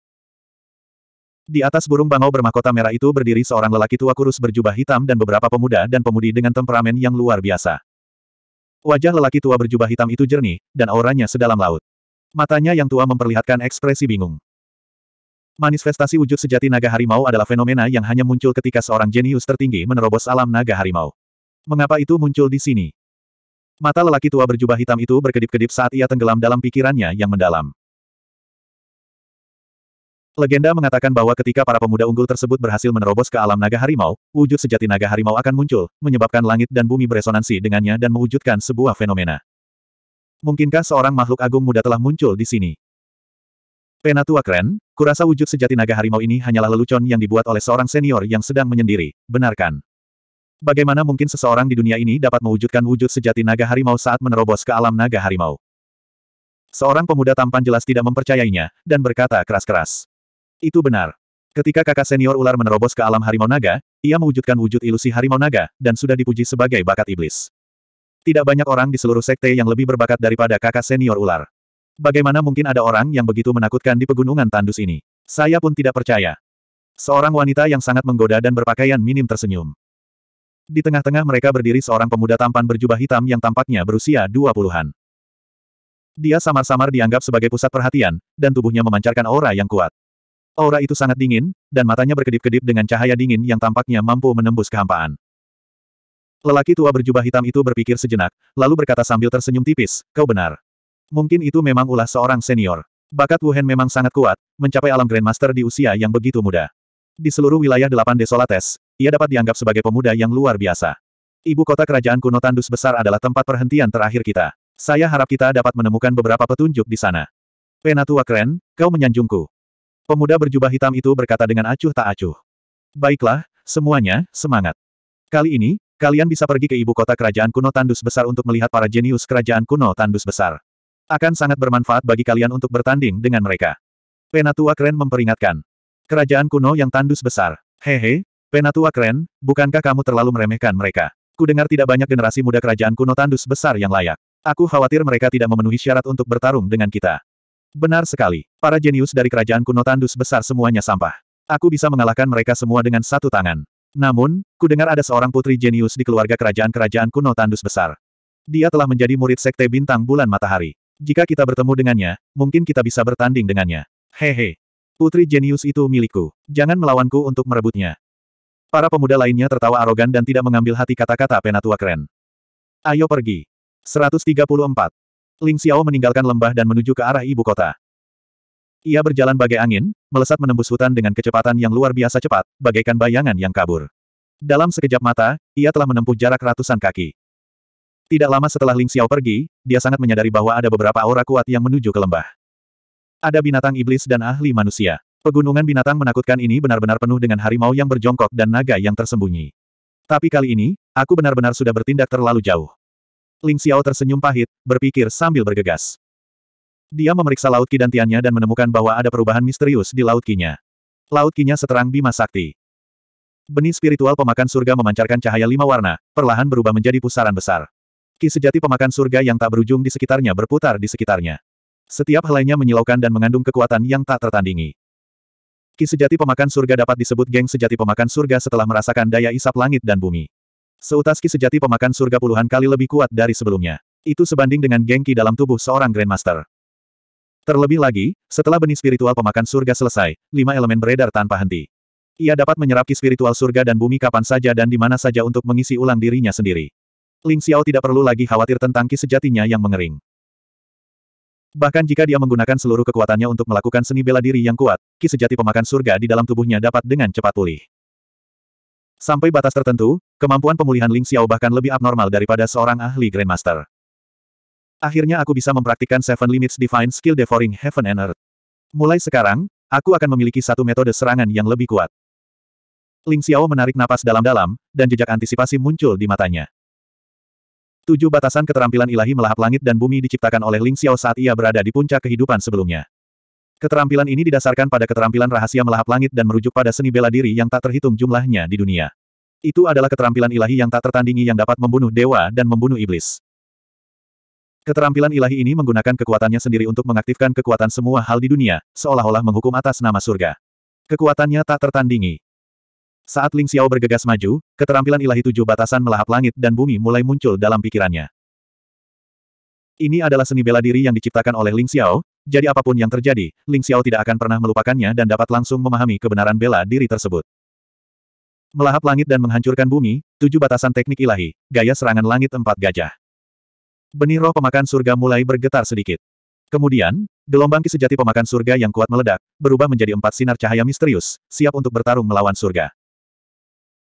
Di atas burung bangau bermahkota merah itu berdiri seorang lelaki tua kurus berjubah hitam dan beberapa pemuda dan pemudi dengan temperamen yang luar biasa. Wajah lelaki tua berjubah hitam itu jernih, dan auranya sedalam laut. Matanya yang tua memperlihatkan ekspresi bingung. Manifestasi wujud sejati naga harimau adalah fenomena yang hanya muncul ketika seorang jenius tertinggi menerobos alam naga harimau. Mengapa itu muncul di sini? Mata lelaki tua berjubah hitam itu berkedip-kedip saat ia tenggelam dalam pikirannya yang mendalam. Legenda mengatakan bahwa ketika para pemuda unggul tersebut berhasil menerobos ke alam naga harimau, wujud sejati naga harimau akan muncul, menyebabkan langit dan bumi beresonansi dengannya dan mewujudkan sebuah fenomena. Mungkinkah seorang makhluk agung muda telah muncul di sini? Penatua keren, kurasa wujud sejati naga harimau ini hanyalah lelucon yang dibuat oleh seorang senior yang sedang menyendiri, benarkan? Bagaimana mungkin seseorang di dunia ini dapat mewujudkan wujud sejati naga harimau saat menerobos ke alam naga harimau? Seorang pemuda tampan jelas tidak mempercayainya, dan berkata keras-keras. Itu benar. Ketika kakak senior ular menerobos ke alam harimau naga, ia mewujudkan wujud ilusi harimau naga, dan sudah dipuji sebagai bakat iblis. Tidak banyak orang di seluruh sekte yang lebih berbakat daripada kakak senior ular. Bagaimana mungkin ada orang yang begitu menakutkan di pegunungan tandus ini? Saya pun tidak percaya. Seorang wanita yang sangat menggoda dan berpakaian minim tersenyum. Di tengah-tengah mereka berdiri seorang pemuda tampan berjubah hitam yang tampaknya berusia dua puluhan. Dia samar-samar dianggap sebagai pusat perhatian, dan tubuhnya memancarkan aura yang kuat. Aura itu sangat dingin, dan matanya berkedip-kedip dengan cahaya dingin yang tampaknya mampu menembus kehampaan. Lelaki tua berjubah hitam itu berpikir sejenak, lalu berkata sambil tersenyum tipis, kau benar. Mungkin itu memang ulah seorang senior. Bakat Wuhan memang sangat kuat, mencapai alam Grandmaster di usia yang begitu muda. Di seluruh wilayah delapan desolates, ia dapat dianggap sebagai pemuda yang luar biasa. Ibu kota kerajaan kuno Tandus Besar adalah tempat perhentian terakhir kita. Saya harap kita dapat menemukan beberapa petunjuk di sana. Penatua keren, kau menyanjungku. Pemuda berjubah hitam itu berkata dengan acuh tak acuh. Baiklah, semuanya, semangat. Kali ini, Kalian bisa pergi ke ibu kota kerajaan kuno Tandus Besar untuk melihat para jenius kerajaan kuno Tandus Besar. Akan sangat bermanfaat bagi kalian untuk bertanding dengan mereka. Penatua Kren memperingatkan. Kerajaan kuno yang tandus besar. Hehe, Penatua Kren, bukankah kamu terlalu meremehkan mereka? dengar tidak banyak generasi muda kerajaan kuno tandus besar yang layak. Aku khawatir mereka tidak memenuhi syarat untuk bertarung dengan kita. Benar sekali. Para jenius dari kerajaan kuno tandus besar semuanya sampah. Aku bisa mengalahkan mereka semua dengan satu tangan. Namun, ku dengar ada seorang putri jenius di keluarga kerajaan-kerajaan kuno Tandus besar. Dia telah menjadi murid sekte bintang bulan matahari. Jika kita bertemu dengannya, mungkin kita bisa bertanding dengannya. Hehe. Putri jenius itu milikku. Jangan melawanku untuk merebutnya. Para pemuda lainnya tertawa arogan dan tidak mengambil hati kata-kata penatua keren. Ayo pergi. 134. Ling Xiao meninggalkan lembah dan menuju ke arah ibu kota. Ia berjalan bagai angin, melesat menembus hutan dengan kecepatan yang luar biasa cepat, bagaikan bayangan yang kabur. Dalam sekejap mata, ia telah menempuh jarak ratusan kaki. Tidak lama setelah Ling Xiao pergi, dia sangat menyadari bahwa ada beberapa aura kuat yang menuju ke lembah. Ada binatang iblis dan ahli manusia. Pegunungan binatang menakutkan ini benar-benar penuh dengan harimau yang berjongkok dan naga yang tersembunyi. Tapi kali ini, aku benar-benar sudah bertindak terlalu jauh. Ling Xiao tersenyum pahit, berpikir sambil bergegas. Dia memeriksa laut ki dan tiannya dan menemukan bahwa ada perubahan misterius di laut kinya. Laut kinya seterang bima sakti. Benih spiritual pemakan surga memancarkan cahaya lima warna, perlahan berubah menjadi pusaran besar. Ki sejati pemakan surga yang tak berujung di sekitarnya berputar di sekitarnya. Setiap helainya menyilaukan dan mengandung kekuatan yang tak tertandingi. Ki sejati pemakan surga dapat disebut geng sejati pemakan surga setelah merasakan daya isap langit dan bumi. Seutas ki sejati pemakan surga puluhan kali lebih kuat dari sebelumnya. Itu sebanding dengan geng ki dalam tubuh seorang Grandmaster. Terlebih lagi, setelah benih spiritual pemakan surga selesai, lima elemen beredar tanpa henti. Ia dapat menyerap ki spiritual surga dan bumi kapan saja dan di mana saja untuk mengisi ulang dirinya sendiri. Ling Xiao tidak perlu lagi khawatir tentang ki sejatinya yang mengering. Bahkan jika dia menggunakan seluruh kekuatannya untuk melakukan seni bela diri yang kuat, ki sejati pemakan surga di dalam tubuhnya dapat dengan cepat pulih. Sampai batas tertentu, kemampuan pemulihan Ling Xiao bahkan lebih abnormal daripada seorang ahli Grandmaster. Akhirnya aku bisa mempraktikkan Seven Limits Divine Skill Devouring Heaven and Earth. Mulai sekarang, aku akan memiliki satu metode serangan yang lebih kuat. Ling Xiao menarik napas dalam-dalam, dan jejak antisipasi muncul di matanya. Tujuh batasan keterampilan ilahi melahap langit dan bumi diciptakan oleh Ling Xiao saat ia berada di puncak kehidupan sebelumnya. Keterampilan ini didasarkan pada keterampilan rahasia melahap langit dan merujuk pada seni bela diri yang tak terhitung jumlahnya di dunia. Itu adalah keterampilan ilahi yang tak tertandingi yang dapat membunuh dewa dan membunuh iblis. Keterampilan ilahi ini menggunakan kekuatannya sendiri untuk mengaktifkan kekuatan semua hal di dunia, seolah-olah menghukum atas nama surga. Kekuatannya tak tertandingi. Saat Ling Xiao bergegas maju, keterampilan ilahi tujuh batasan melahap langit dan bumi mulai muncul dalam pikirannya. Ini adalah seni bela diri yang diciptakan oleh Ling Xiao, jadi apapun yang terjadi, Ling Xiao tidak akan pernah melupakannya dan dapat langsung memahami kebenaran bela diri tersebut. Melahap langit dan menghancurkan bumi, tujuh batasan teknik ilahi, gaya serangan langit empat gajah. Benih roh pemakan surga mulai bergetar sedikit. Kemudian, gelombang kisejati pemakan surga yang kuat meledak, berubah menjadi empat sinar cahaya misterius, siap untuk bertarung melawan surga.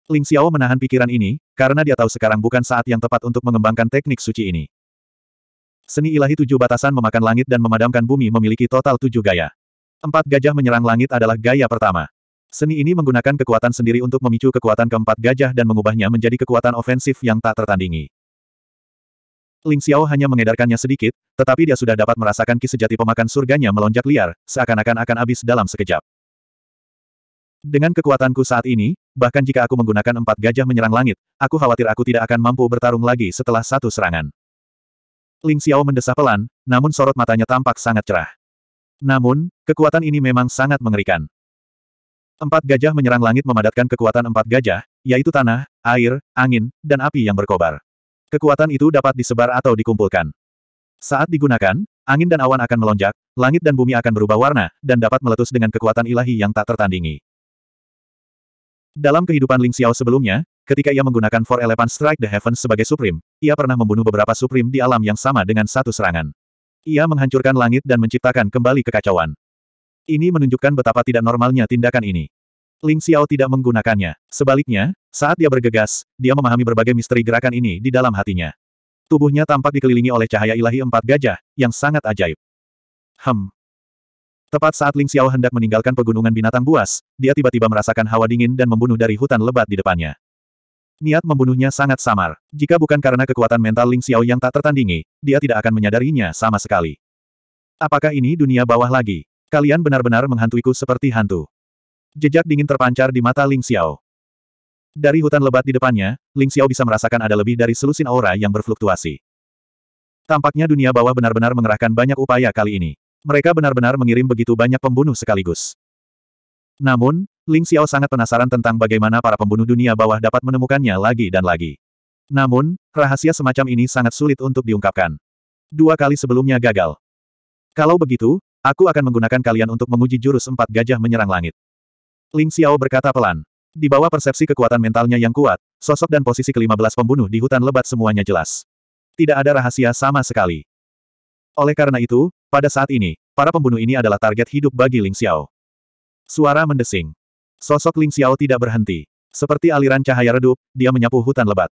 Ling Xiao menahan pikiran ini, karena dia tahu sekarang bukan saat yang tepat untuk mengembangkan teknik suci ini. Seni ilahi tujuh batasan memakan langit dan memadamkan bumi memiliki total tujuh gaya. Empat gajah menyerang langit adalah gaya pertama. Seni ini menggunakan kekuatan sendiri untuk memicu kekuatan keempat gajah dan mengubahnya menjadi kekuatan ofensif yang tak tertandingi. Ling Xiao hanya mengedarkannya sedikit, tetapi dia sudah dapat merasakan ki sejati pemakan surganya melonjak liar, seakan-akan akan habis dalam sekejap. Dengan kekuatanku saat ini, bahkan jika aku menggunakan empat gajah menyerang langit, aku khawatir aku tidak akan mampu bertarung lagi setelah satu serangan. Ling Xiao mendesah pelan, namun sorot matanya tampak sangat cerah. Namun, kekuatan ini memang sangat mengerikan. Empat gajah menyerang langit memadatkan kekuatan empat gajah, yaitu tanah, air, angin, dan api yang berkobar. Kekuatan itu dapat disebar atau dikumpulkan. Saat digunakan, angin dan awan akan melonjak, langit dan bumi akan berubah warna, dan dapat meletus dengan kekuatan ilahi yang tak tertandingi. Dalam kehidupan Ling Xiao sebelumnya, ketika ia menggunakan Four Elephant Strike the Heavens sebagai Supreme, ia pernah membunuh beberapa Supreme di alam yang sama dengan satu serangan. Ia menghancurkan langit dan menciptakan kembali kekacauan. Ini menunjukkan betapa tidak normalnya tindakan ini. Ling Xiao tidak menggunakannya. Sebaliknya, saat dia bergegas, dia memahami berbagai misteri gerakan ini di dalam hatinya. Tubuhnya tampak dikelilingi oleh cahaya ilahi empat gajah, yang sangat ajaib. Hem. Tepat saat Ling Xiao hendak meninggalkan pegunungan binatang buas, dia tiba-tiba merasakan hawa dingin dan membunuh dari hutan lebat di depannya. Niat membunuhnya sangat samar. Jika bukan karena kekuatan mental Ling Xiao yang tak tertandingi, dia tidak akan menyadarinya sama sekali. Apakah ini dunia bawah lagi? Kalian benar-benar menghantuiku seperti hantu. Jejak dingin terpancar di mata Ling Xiao. Dari hutan lebat di depannya, Ling Xiao bisa merasakan ada lebih dari selusin aura yang berfluktuasi. Tampaknya dunia bawah benar-benar mengerahkan banyak upaya kali ini. Mereka benar-benar mengirim begitu banyak pembunuh sekaligus. Namun, Ling Xiao sangat penasaran tentang bagaimana para pembunuh dunia bawah dapat menemukannya lagi dan lagi. Namun, rahasia semacam ini sangat sulit untuk diungkapkan. Dua kali sebelumnya gagal. Kalau begitu, aku akan menggunakan kalian untuk menguji jurus empat gajah menyerang langit. Ling Xiao berkata pelan. Di bawah persepsi kekuatan mentalnya yang kuat, sosok dan posisi kelima belas pembunuh di hutan lebat semuanya jelas. Tidak ada rahasia sama sekali. Oleh karena itu, pada saat ini, para pembunuh ini adalah target hidup bagi Ling Xiao. Suara mendesing. Sosok Ling Xiao tidak berhenti. Seperti aliran cahaya redup, dia menyapu hutan lebat.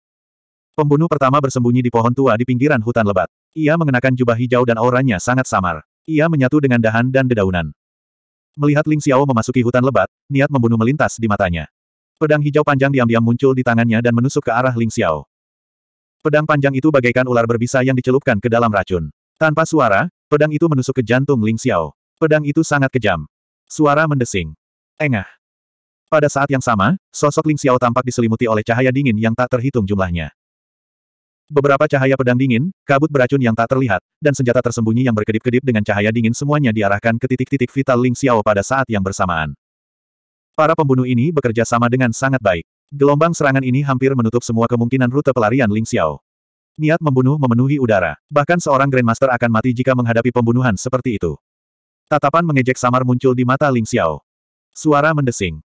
Pembunuh pertama bersembunyi di pohon tua di pinggiran hutan lebat. Ia mengenakan jubah hijau dan auranya sangat samar. Ia menyatu dengan dahan dan dedaunan. Melihat Ling Xiao memasuki hutan lebat, niat membunuh melintas di matanya. Pedang hijau panjang diam-diam muncul di tangannya dan menusuk ke arah Ling Xiao. Pedang panjang itu bagaikan ular berbisa yang dicelupkan ke dalam racun. Tanpa suara, pedang itu menusuk ke jantung Ling Xiao. Pedang itu sangat kejam. Suara mendesing. Engah. Pada saat yang sama, sosok Ling Xiao tampak diselimuti oleh cahaya dingin yang tak terhitung jumlahnya. Beberapa cahaya pedang dingin, kabut beracun yang tak terlihat, dan senjata tersembunyi yang berkedip-kedip dengan cahaya dingin semuanya diarahkan ke titik-titik vital Ling Xiao pada saat yang bersamaan. Para pembunuh ini bekerja sama dengan sangat baik. Gelombang serangan ini hampir menutup semua kemungkinan rute pelarian Ling Xiao. Niat membunuh memenuhi udara. Bahkan seorang Grandmaster akan mati jika menghadapi pembunuhan seperti itu. Tatapan mengejek samar muncul di mata Ling Xiao. Suara mendesing.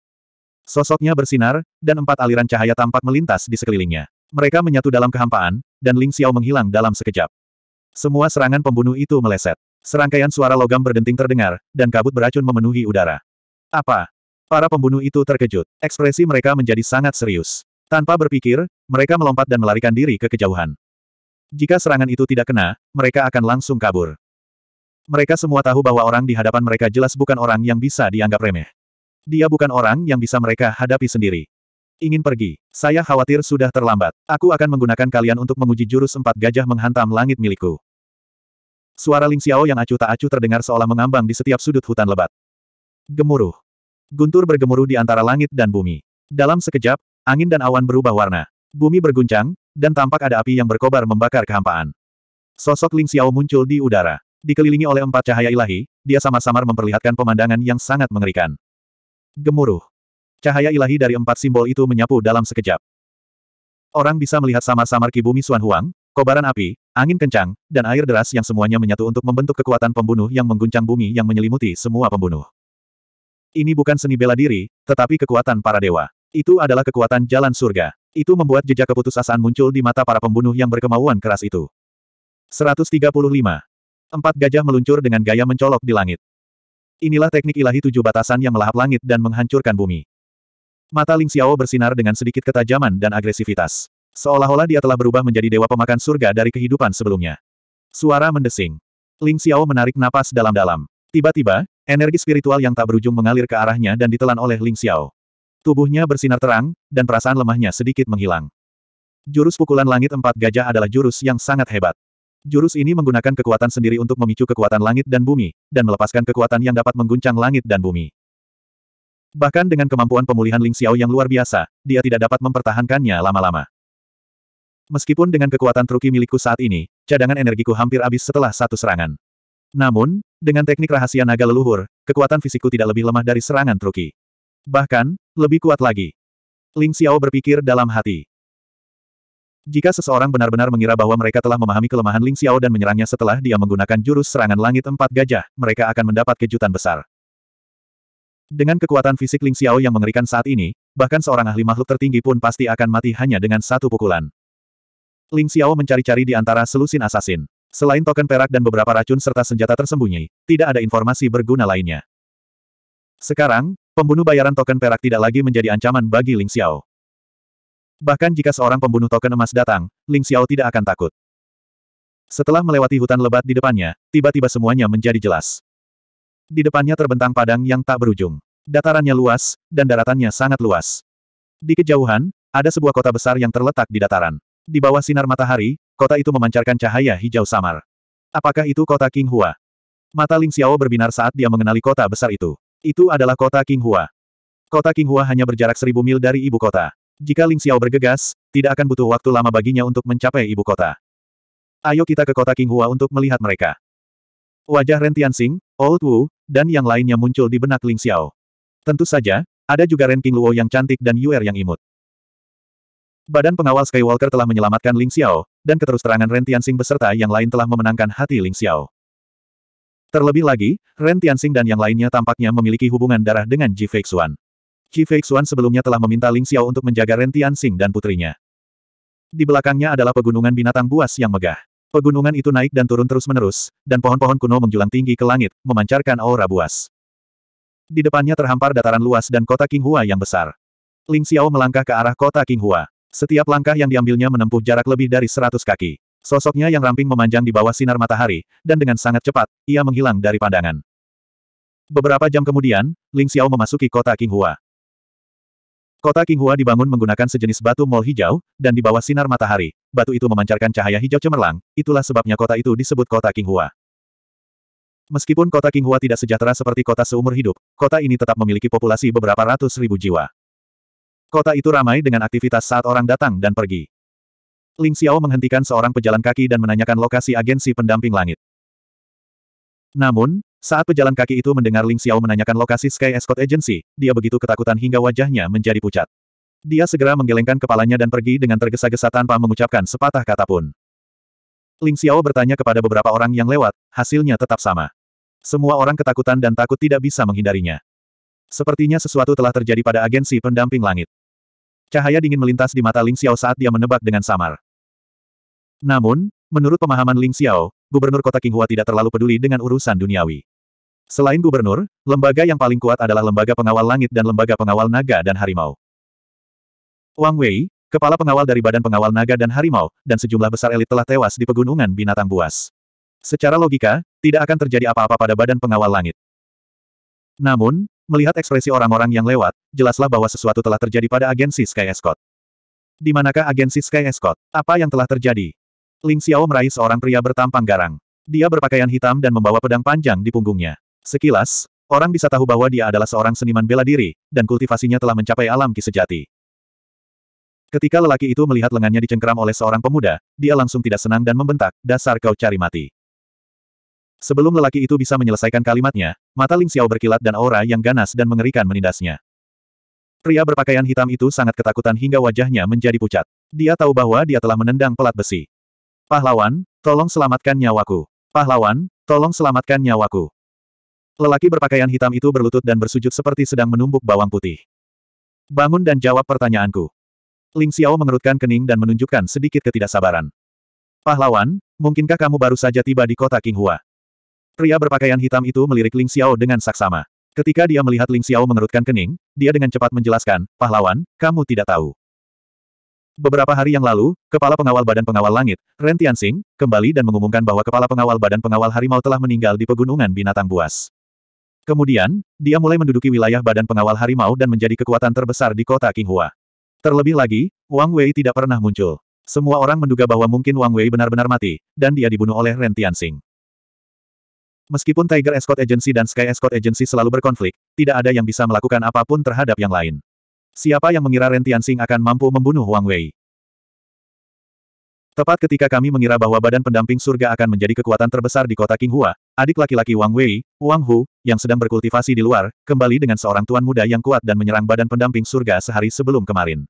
Sosoknya bersinar, dan empat aliran cahaya tampak melintas di sekelilingnya. Mereka menyatu dalam kehampaan, dan Ling Xiao menghilang dalam sekejap. Semua serangan pembunuh itu meleset. Serangkaian suara logam berdenting terdengar, dan kabut beracun memenuhi udara. Apa? Para pembunuh itu terkejut. Ekspresi mereka menjadi sangat serius. Tanpa berpikir, mereka melompat dan melarikan diri ke kejauhan. Jika serangan itu tidak kena, mereka akan langsung kabur. Mereka semua tahu bahwa orang di hadapan mereka jelas bukan orang yang bisa dianggap remeh. Dia bukan orang yang bisa mereka hadapi sendiri. Ingin pergi. Saya khawatir sudah terlambat. Aku akan menggunakan kalian untuk menguji jurus empat gajah menghantam langit milikku. Suara Ling Xiao yang acuh tak acuh terdengar seolah mengambang di setiap sudut hutan lebat. Gemuruh. Guntur bergemuruh di antara langit dan bumi. Dalam sekejap, angin dan awan berubah warna. Bumi berguncang, dan tampak ada api yang berkobar membakar kehampaan. Sosok Ling Xiao muncul di udara. Dikelilingi oleh empat cahaya ilahi, dia samar-samar memperlihatkan pemandangan yang sangat mengerikan. Gemuruh. Cahaya ilahi dari empat simbol itu menyapu dalam sekejap. Orang bisa melihat samar-samar Kibumi Suan Huang, kobaran api, angin kencang, dan air deras yang semuanya menyatu untuk membentuk kekuatan pembunuh yang mengguncang bumi yang menyelimuti semua pembunuh. Ini bukan seni bela diri, tetapi kekuatan para dewa. Itu adalah kekuatan jalan surga. Itu membuat jejak keputusasaan muncul di mata para pembunuh yang berkemauan keras itu. 135. Empat gajah meluncur dengan gaya mencolok di langit. Inilah teknik ilahi tujuh batasan yang melahap langit dan menghancurkan bumi. Mata Ling Xiao bersinar dengan sedikit ketajaman dan agresivitas. Seolah-olah dia telah berubah menjadi dewa pemakan surga dari kehidupan sebelumnya. Suara mendesing. Ling Xiao menarik napas dalam-dalam. Tiba-tiba, energi spiritual yang tak berujung mengalir ke arahnya dan ditelan oleh Ling Xiao. Tubuhnya bersinar terang, dan perasaan lemahnya sedikit menghilang. Jurus pukulan langit empat gajah adalah jurus yang sangat hebat. Jurus ini menggunakan kekuatan sendiri untuk memicu kekuatan langit dan bumi, dan melepaskan kekuatan yang dapat mengguncang langit dan bumi. Bahkan dengan kemampuan pemulihan Ling Xiao yang luar biasa, dia tidak dapat mempertahankannya lama-lama. Meskipun dengan kekuatan truki milikku saat ini, cadangan energiku hampir habis setelah satu serangan. Namun, dengan teknik rahasia naga leluhur, kekuatan fisikku tidak lebih lemah dari serangan truki. Bahkan, lebih kuat lagi. Ling Xiao berpikir dalam hati. Jika seseorang benar-benar mengira bahwa mereka telah memahami kelemahan Ling Xiao dan menyerangnya setelah dia menggunakan jurus serangan langit empat gajah, mereka akan mendapat kejutan besar. Dengan kekuatan fisik Ling Xiao yang mengerikan saat ini, bahkan seorang ahli makhluk tertinggi pun pasti akan mati hanya dengan satu pukulan. Ling Xiao mencari-cari di antara selusin asasin. Selain token perak dan beberapa racun serta senjata tersembunyi, tidak ada informasi berguna lainnya. Sekarang, pembunuh bayaran token perak tidak lagi menjadi ancaman bagi Ling Xiao. Bahkan jika seorang pembunuh token emas datang, Ling Xiao tidak akan takut. Setelah melewati hutan lebat di depannya, tiba-tiba semuanya menjadi jelas. Di depannya terbentang padang yang tak berujung. Datarannya luas, dan daratannya sangat luas. Di kejauhan, ada sebuah kota besar yang terletak di dataran. Di bawah sinar matahari, kota itu memancarkan cahaya hijau samar. Apakah itu kota King Hua? Mata Ling Xiao berbinar saat dia mengenali kota besar itu. Itu adalah kota King Hua. Kota King Hua hanya berjarak seribu mil dari ibu kota. Jika Ling Xiao bergegas, tidak akan butuh waktu lama baginya untuk mencapai ibu kota. Ayo kita ke kota King Hua untuk melihat mereka. Wajah Ren Tianxing, Old Wu, dan yang lainnya muncul di benak Ling Xiao. Tentu saja, ada juga Ren King Luo yang cantik dan Yuer yang imut. Badan pengawal Skywalker telah menyelamatkan Ling Xiao, dan keterusterangan Ren Tianxing beserta yang lain telah memenangkan hati Ling Xiao. Terlebih lagi, Ren Tianxing dan yang lainnya tampaknya memiliki hubungan darah dengan Ji Feixuan. Ji Feixuan sebelumnya telah meminta Ling Xiao untuk menjaga Ren Tianxing dan putrinya. Di belakangnya adalah pegunungan binatang buas yang megah. Pegunungan itu naik dan turun terus-menerus, dan pohon-pohon kuno menjulang tinggi ke langit, memancarkan aura buas. Di depannya terhampar dataran luas dan kota Qinghua yang besar. Ling Xiao melangkah ke arah kota Qinghua. Setiap langkah yang diambilnya menempuh jarak lebih dari seratus kaki. Sosoknya yang ramping memanjang di bawah sinar matahari, dan dengan sangat cepat, ia menghilang dari pandangan. Beberapa jam kemudian, Ling Xiao memasuki kota Qinghua. Kota Qinghua dibangun menggunakan sejenis batu mol hijau, dan di bawah sinar matahari, batu itu memancarkan cahaya hijau cemerlang, itulah sebabnya kota itu disebut kota Qinghua. Meskipun kota Qinghua tidak sejahtera seperti kota seumur hidup, kota ini tetap memiliki populasi beberapa ratus ribu jiwa. Kota itu ramai dengan aktivitas saat orang datang dan pergi. Ling Xiao menghentikan seorang pejalan kaki dan menanyakan lokasi agensi pendamping langit. Namun, saat pejalan kaki itu mendengar Ling Xiao menanyakan lokasi Sky Escort Agency, dia begitu ketakutan hingga wajahnya menjadi pucat. Dia segera menggelengkan kepalanya dan pergi dengan tergesa-gesa tanpa mengucapkan sepatah kata pun. Ling Xiao bertanya kepada beberapa orang yang lewat, hasilnya tetap sama. Semua orang ketakutan dan takut tidak bisa menghindarinya. Sepertinya sesuatu telah terjadi pada agensi pendamping langit. Cahaya dingin melintas di mata Ling Xiao saat dia menebak dengan samar. Namun, menurut pemahaman Ling Xiao, gubernur kota Qinghua tidak terlalu peduli dengan urusan duniawi. Selain gubernur, lembaga yang paling kuat adalah lembaga pengawal langit dan lembaga pengawal naga dan harimau. Wang Wei, kepala pengawal dari Badan Pengawal Naga dan Harimau, dan sejumlah besar elit telah tewas di pegunungan binatang buas. Secara logika, tidak akan terjadi apa-apa pada Badan Pengawal Langit. Namun, melihat ekspresi orang-orang yang lewat, jelaslah bahwa sesuatu telah terjadi pada agensi Sky Escort. Di manakah agensi Sky Escort? Apa yang telah terjadi? Ling Xiao meraih seorang pria bertampang garang. Dia berpakaian hitam dan membawa pedang panjang di punggungnya. Sekilas, orang bisa tahu bahwa dia adalah seorang seniman bela diri, dan kultivasinya telah mencapai alam ki sejati. Ketika lelaki itu melihat lengannya dicengkeram oleh seorang pemuda, dia langsung tidak senang dan membentak, dasar kau cari mati. Sebelum lelaki itu bisa menyelesaikan kalimatnya, mata Ling Xiao berkilat dan aura yang ganas dan mengerikan menindasnya. Pria berpakaian hitam itu sangat ketakutan hingga wajahnya menjadi pucat. Dia tahu bahwa dia telah menendang pelat besi. Pahlawan, tolong selamatkan nyawaku. Pahlawan, tolong selamatkan nyawaku. Lelaki berpakaian hitam itu berlutut dan bersujud seperti sedang menumbuk bawang putih. Bangun dan jawab pertanyaanku. Ling Xiao mengerutkan kening dan menunjukkan sedikit ketidaksabaran. Pahlawan, mungkinkah kamu baru saja tiba di kota Qinghua? Pria berpakaian hitam itu melirik Ling Xiao dengan saksama. Ketika dia melihat Ling Xiao mengerutkan kening, dia dengan cepat menjelaskan, pahlawan, kamu tidak tahu. Beberapa hari yang lalu, Kepala Pengawal Badan Pengawal Langit, Ren Tianxing, kembali dan mengumumkan bahwa Kepala Pengawal Badan Pengawal Harimau telah meninggal di Pegunungan Binatang Buas. Kemudian, dia mulai menduduki wilayah Badan Pengawal Harimau dan menjadi kekuatan terbesar di kota Qinghua. Terlebih lagi, Wang Wei tidak pernah muncul. Semua orang menduga bahwa mungkin Wang Wei benar-benar mati, dan dia dibunuh oleh Ren Tianxing. Meskipun Tiger Escort Agency dan Sky Escort Agency selalu berkonflik, tidak ada yang bisa melakukan apapun terhadap yang lain. Siapa yang mengira Ren Tianxing akan mampu membunuh Wang Wei? Tepat ketika kami mengira bahwa badan pendamping surga akan menjadi kekuatan terbesar di kota Qinghua, adik laki-laki Wang Wei, Wang Hu, yang sedang berkultivasi di luar, kembali dengan seorang tuan muda yang kuat dan menyerang badan pendamping surga sehari sebelum kemarin.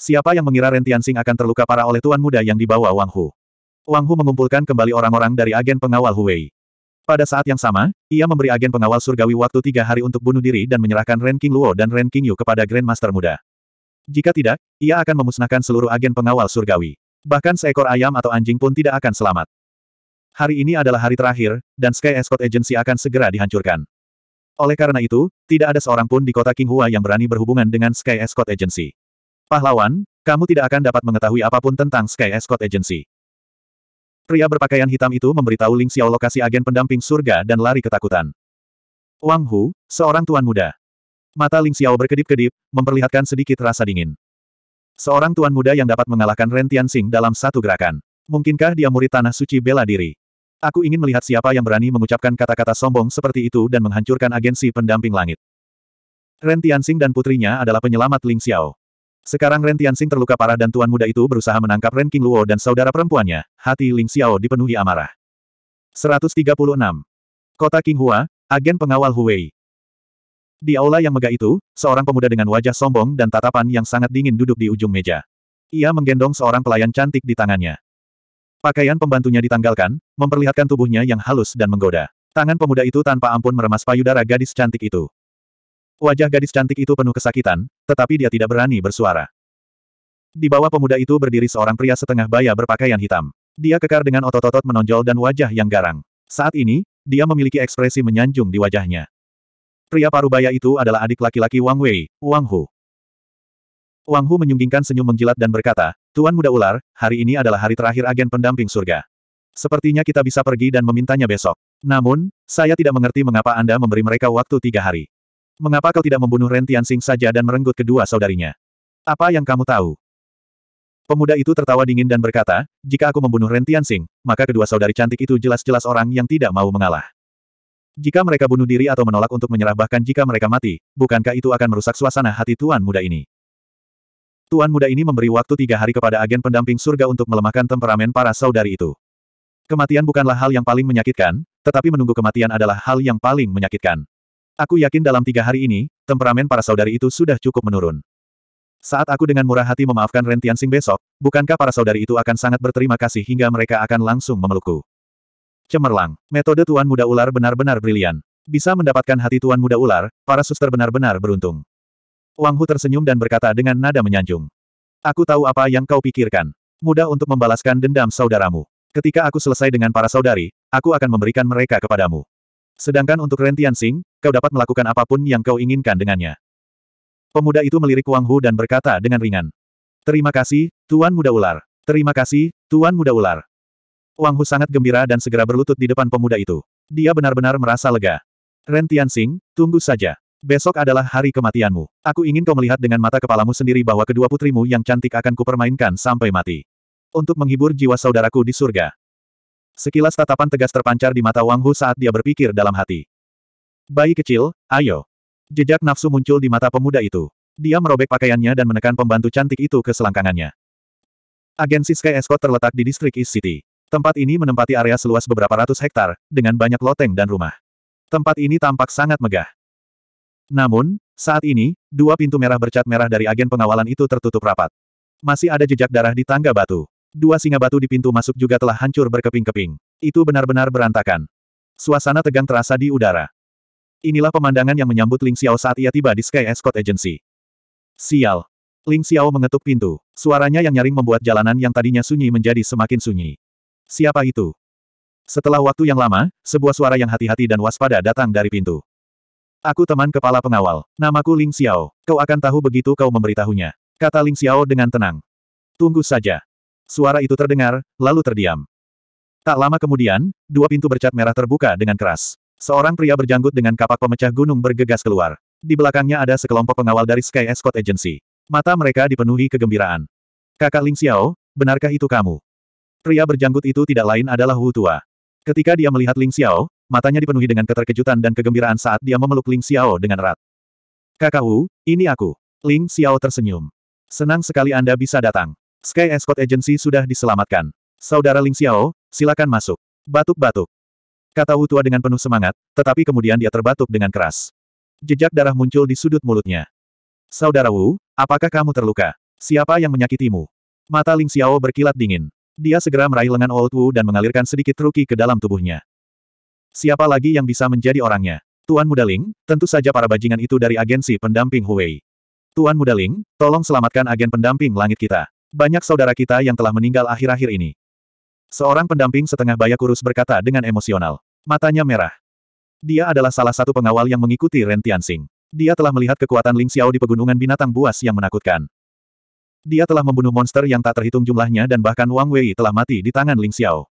Siapa yang mengira Ren Tianxing akan terluka parah oleh tuan muda yang dibawa Wang Hu? Wang Hu mengumpulkan kembali orang-orang dari agen pengawal Huwei. Pada saat yang sama, ia memberi agen pengawal surgawi waktu tiga hari untuk bunuh diri dan menyerahkan Ren King Luo dan Ren King Yu kepada Grandmaster muda. Jika tidak, ia akan memusnahkan seluruh agen pengawal surgawi. Bahkan seekor ayam atau anjing pun tidak akan selamat. Hari ini adalah hari terakhir, dan Sky Escort Agency akan segera dihancurkan. Oleh karena itu, tidak ada seorang pun di kota Qinghua yang berani berhubungan dengan Sky Escort Agency. Pahlawan, kamu tidak akan dapat mengetahui apapun tentang Sky Escort Agency. Pria berpakaian hitam itu memberitahu Ling Xiao lokasi agen pendamping surga dan lari ketakutan. Wang Hu, seorang tuan muda. Mata Ling Xiao berkedip-kedip, memperlihatkan sedikit rasa dingin. Seorang tuan muda yang dapat mengalahkan Rentian Sing dalam satu gerakan. Mungkinkah dia murid tanah suci bela diri? Aku ingin melihat siapa yang berani mengucapkan kata-kata sombong seperti itu dan menghancurkan agensi pendamping langit. Ren Tianxing dan putrinya adalah penyelamat Ling Xiao. Sekarang Ren Tianxing terluka parah dan tuan muda itu berusaha menangkap Ren King Luo dan saudara perempuannya, hati Ling Xiao dipenuhi amarah. 136. Kota Qinghua, agen pengawal Huwei. Di aula yang megah itu, seorang pemuda dengan wajah sombong dan tatapan yang sangat dingin duduk di ujung meja. Ia menggendong seorang pelayan cantik di tangannya. Pakaian pembantunya ditanggalkan, memperlihatkan tubuhnya yang halus dan menggoda. Tangan pemuda itu tanpa ampun meremas payudara gadis cantik itu. Wajah gadis cantik itu penuh kesakitan, tetapi dia tidak berani bersuara. Di bawah pemuda itu berdiri seorang pria setengah baya berpakaian hitam. Dia kekar dengan otot-otot menonjol dan wajah yang garang. Saat ini, dia memiliki ekspresi menyanjung di wajahnya. Pria parubaya itu adalah adik laki-laki Wang Wei, Wang Hu. Wang Hu menyunggingkan senyum menjilat dan berkata, Tuan Muda Ular, hari ini adalah hari terakhir agen pendamping surga. Sepertinya kita bisa pergi dan memintanya besok. Namun, saya tidak mengerti mengapa Anda memberi mereka waktu tiga hari. Mengapa kau tidak membunuh Ren Tianxing saja dan merenggut kedua saudarinya? Apa yang kamu tahu? Pemuda itu tertawa dingin dan berkata, jika aku membunuh Ren Tianxing, maka kedua saudari cantik itu jelas-jelas orang yang tidak mau mengalah. Jika mereka bunuh diri atau menolak untuk menyerah bahkan jika mereka mati, bukankah itu akan merusak suasana hati tuan muda ini? Tuan muda ini memberi waktu tiga hari kepada agen pendamping surga untuk melemahkan temperamen para saudari itu. Kematian bukanlah hal yang paling menyakitkan, tetapi menunggu kematian adalah hal yang paling menyakitkan. Aku yakin dalam tiga hari ini, temperamen para saudari itu sudah cukup menurun. Saat aku dengan murah hati memaafkan Rentian sing besok, bukankah para saudari itu akan sangat berterima kasih hingga mereka akan langsung memelukku? Cemerlang, metode Tuan Muda Ular benar-benar brilian. Bisa mendapatkan hati Tuan Muda Ular, para suster benar-benar beruntung. Wang Hu tersenyum dan berkata dengan nada menyanjung. Aku tahu apa yang kau pikirkan. Mudah untuk membalaskan dendam saudaramu. Ketika aku selesai dengan para saudari, aku akan memberikan mereka kepadamu. Sedangkan untuk Ren Tianxing, kau dapat melakukan apapun yang kau inginkan dengannya. Pemuda itu melirik Wang Hu dan berkata dengan ringan. Terima kasih, Tuan Muda Ular. Terima kasih, Tuan Muda Ular. Wang Hu sangat gembira dan segera berlutut di depan pemuda itu. Dia benar-benar merasa lega. Ren Tianxing, tunggu saja. Besok adalah hari kematianmu. Aku ingin kau melihat dengan mata kepalamu sendiri bahwa kedua putrimu yang cantik akan kupermainkan sampai mati. Untuk menghibur jiwa saudaraku di surga. Sekilas tatapan tegas terpancar di mata Wang Hu saat dia berpikir dalam hati. Bayi kecil, ayo. Jejak nafsu muncul di mata pemuda itu. Dia merobek pakaiannya dan menekan pembantu cantik itu ke selangkangannya. Agensi Sky Escort terletak di distrik East City. Tempat ini menempati area seluas beberapa ratus hektar, dengan banyak loteng dan rumah. Tempat ini tampak sangat megah. Namun, saat ini, dua pintu merah bercat merah dari agen pengawalan itu tertutup rapat. Masih ada jejak darah di tangga batu. Dua singa batu di pintu masuk juga telah hancur berkeping-keping. Itu benar-benar berantakan. Suasana tegang terasa di udara. Inilah pemandangan yang menyambut Ling Xiao saat ia tiba di Sky Escort Agency. Sial. Ling Xiao mengetuk pintu. Suaranya yang nyaring membuat jalanan yang tadinya sunyi menjadi semakin sunyi. Siapa itu? Setelah waktu yang lama, sebuah suara yang hati-hati dan waspada datang dari pintu. Aku teman kepala pengawal. Namaku Ling Xiao. Kau akan tahu begitu kau memberitahunya. Kata Ling Xiao dengan tenang. Tunggu saja. Suara itu terdengar, lalu terdiam. Tak lama kemudian, dua pintu bercat merah terbuka dengan keras. Seorang pria berjanggut dengan kapak pemecah gunung bergegas keluar. Di belakangnya ada sekelompok pengawal dari Sky Escort Agency. Mata mereka dipenuhi kegembiraan. Kakak Ling Xiao, benarkah itu kamu? Pria berjanggut itu tidak lain adalah Hu Tua. Ketika dia melihat Ling Xiao, matanya dipenuhi dengan keterkejutan dan kegembiraan saat dia memeluk Ling Xiao dengan erat. Kakak Wu, ini aku. Ling Xiao tersenyum. Senang sekali Anda bisa datang. Sky Escort Agency sudah diselamatkan. Saudara Ling Xiao, silakan masuk. Batuk-batuk. Kata Wu Tua dengan penuh semangat, tetapi kemudian dia terbatuk dengan keras. Jejak darah muncul di sudut mulutnya. Saudara Wu, apakah kamu terluka? Siapa yang menyakitimu? Mata Ling Xiao berkilat dingin. Dia segera meraih lengan Old Wu dan mengalirkan sedikit ruki ke dalam tubuhnya. Siapa lagi yang bisa menjadi orangnya? Tuan Mudaling, tentu saja para bajingan itu dari agensi pendamping Huwei. Tuan Mudaling, tolong selamatkan agen pendamping langit kita. Banyak saudara kita yang telah meninggal akhir-akhir ini. Seorang pendamping setengah baya kurus berkata dengan emosional. Matanya merah. Dia adalah salah satu pengawal yang mengikuti Ren Tianxing. Dia telah melihat kekuatan Ling Xiao di pegunungan binatang buas yang menakutkan. Dia telah membunuh monster yang tak terhitung jumlahnya dan bahkan Wang Wei telah mati di tangan Ling Xiao.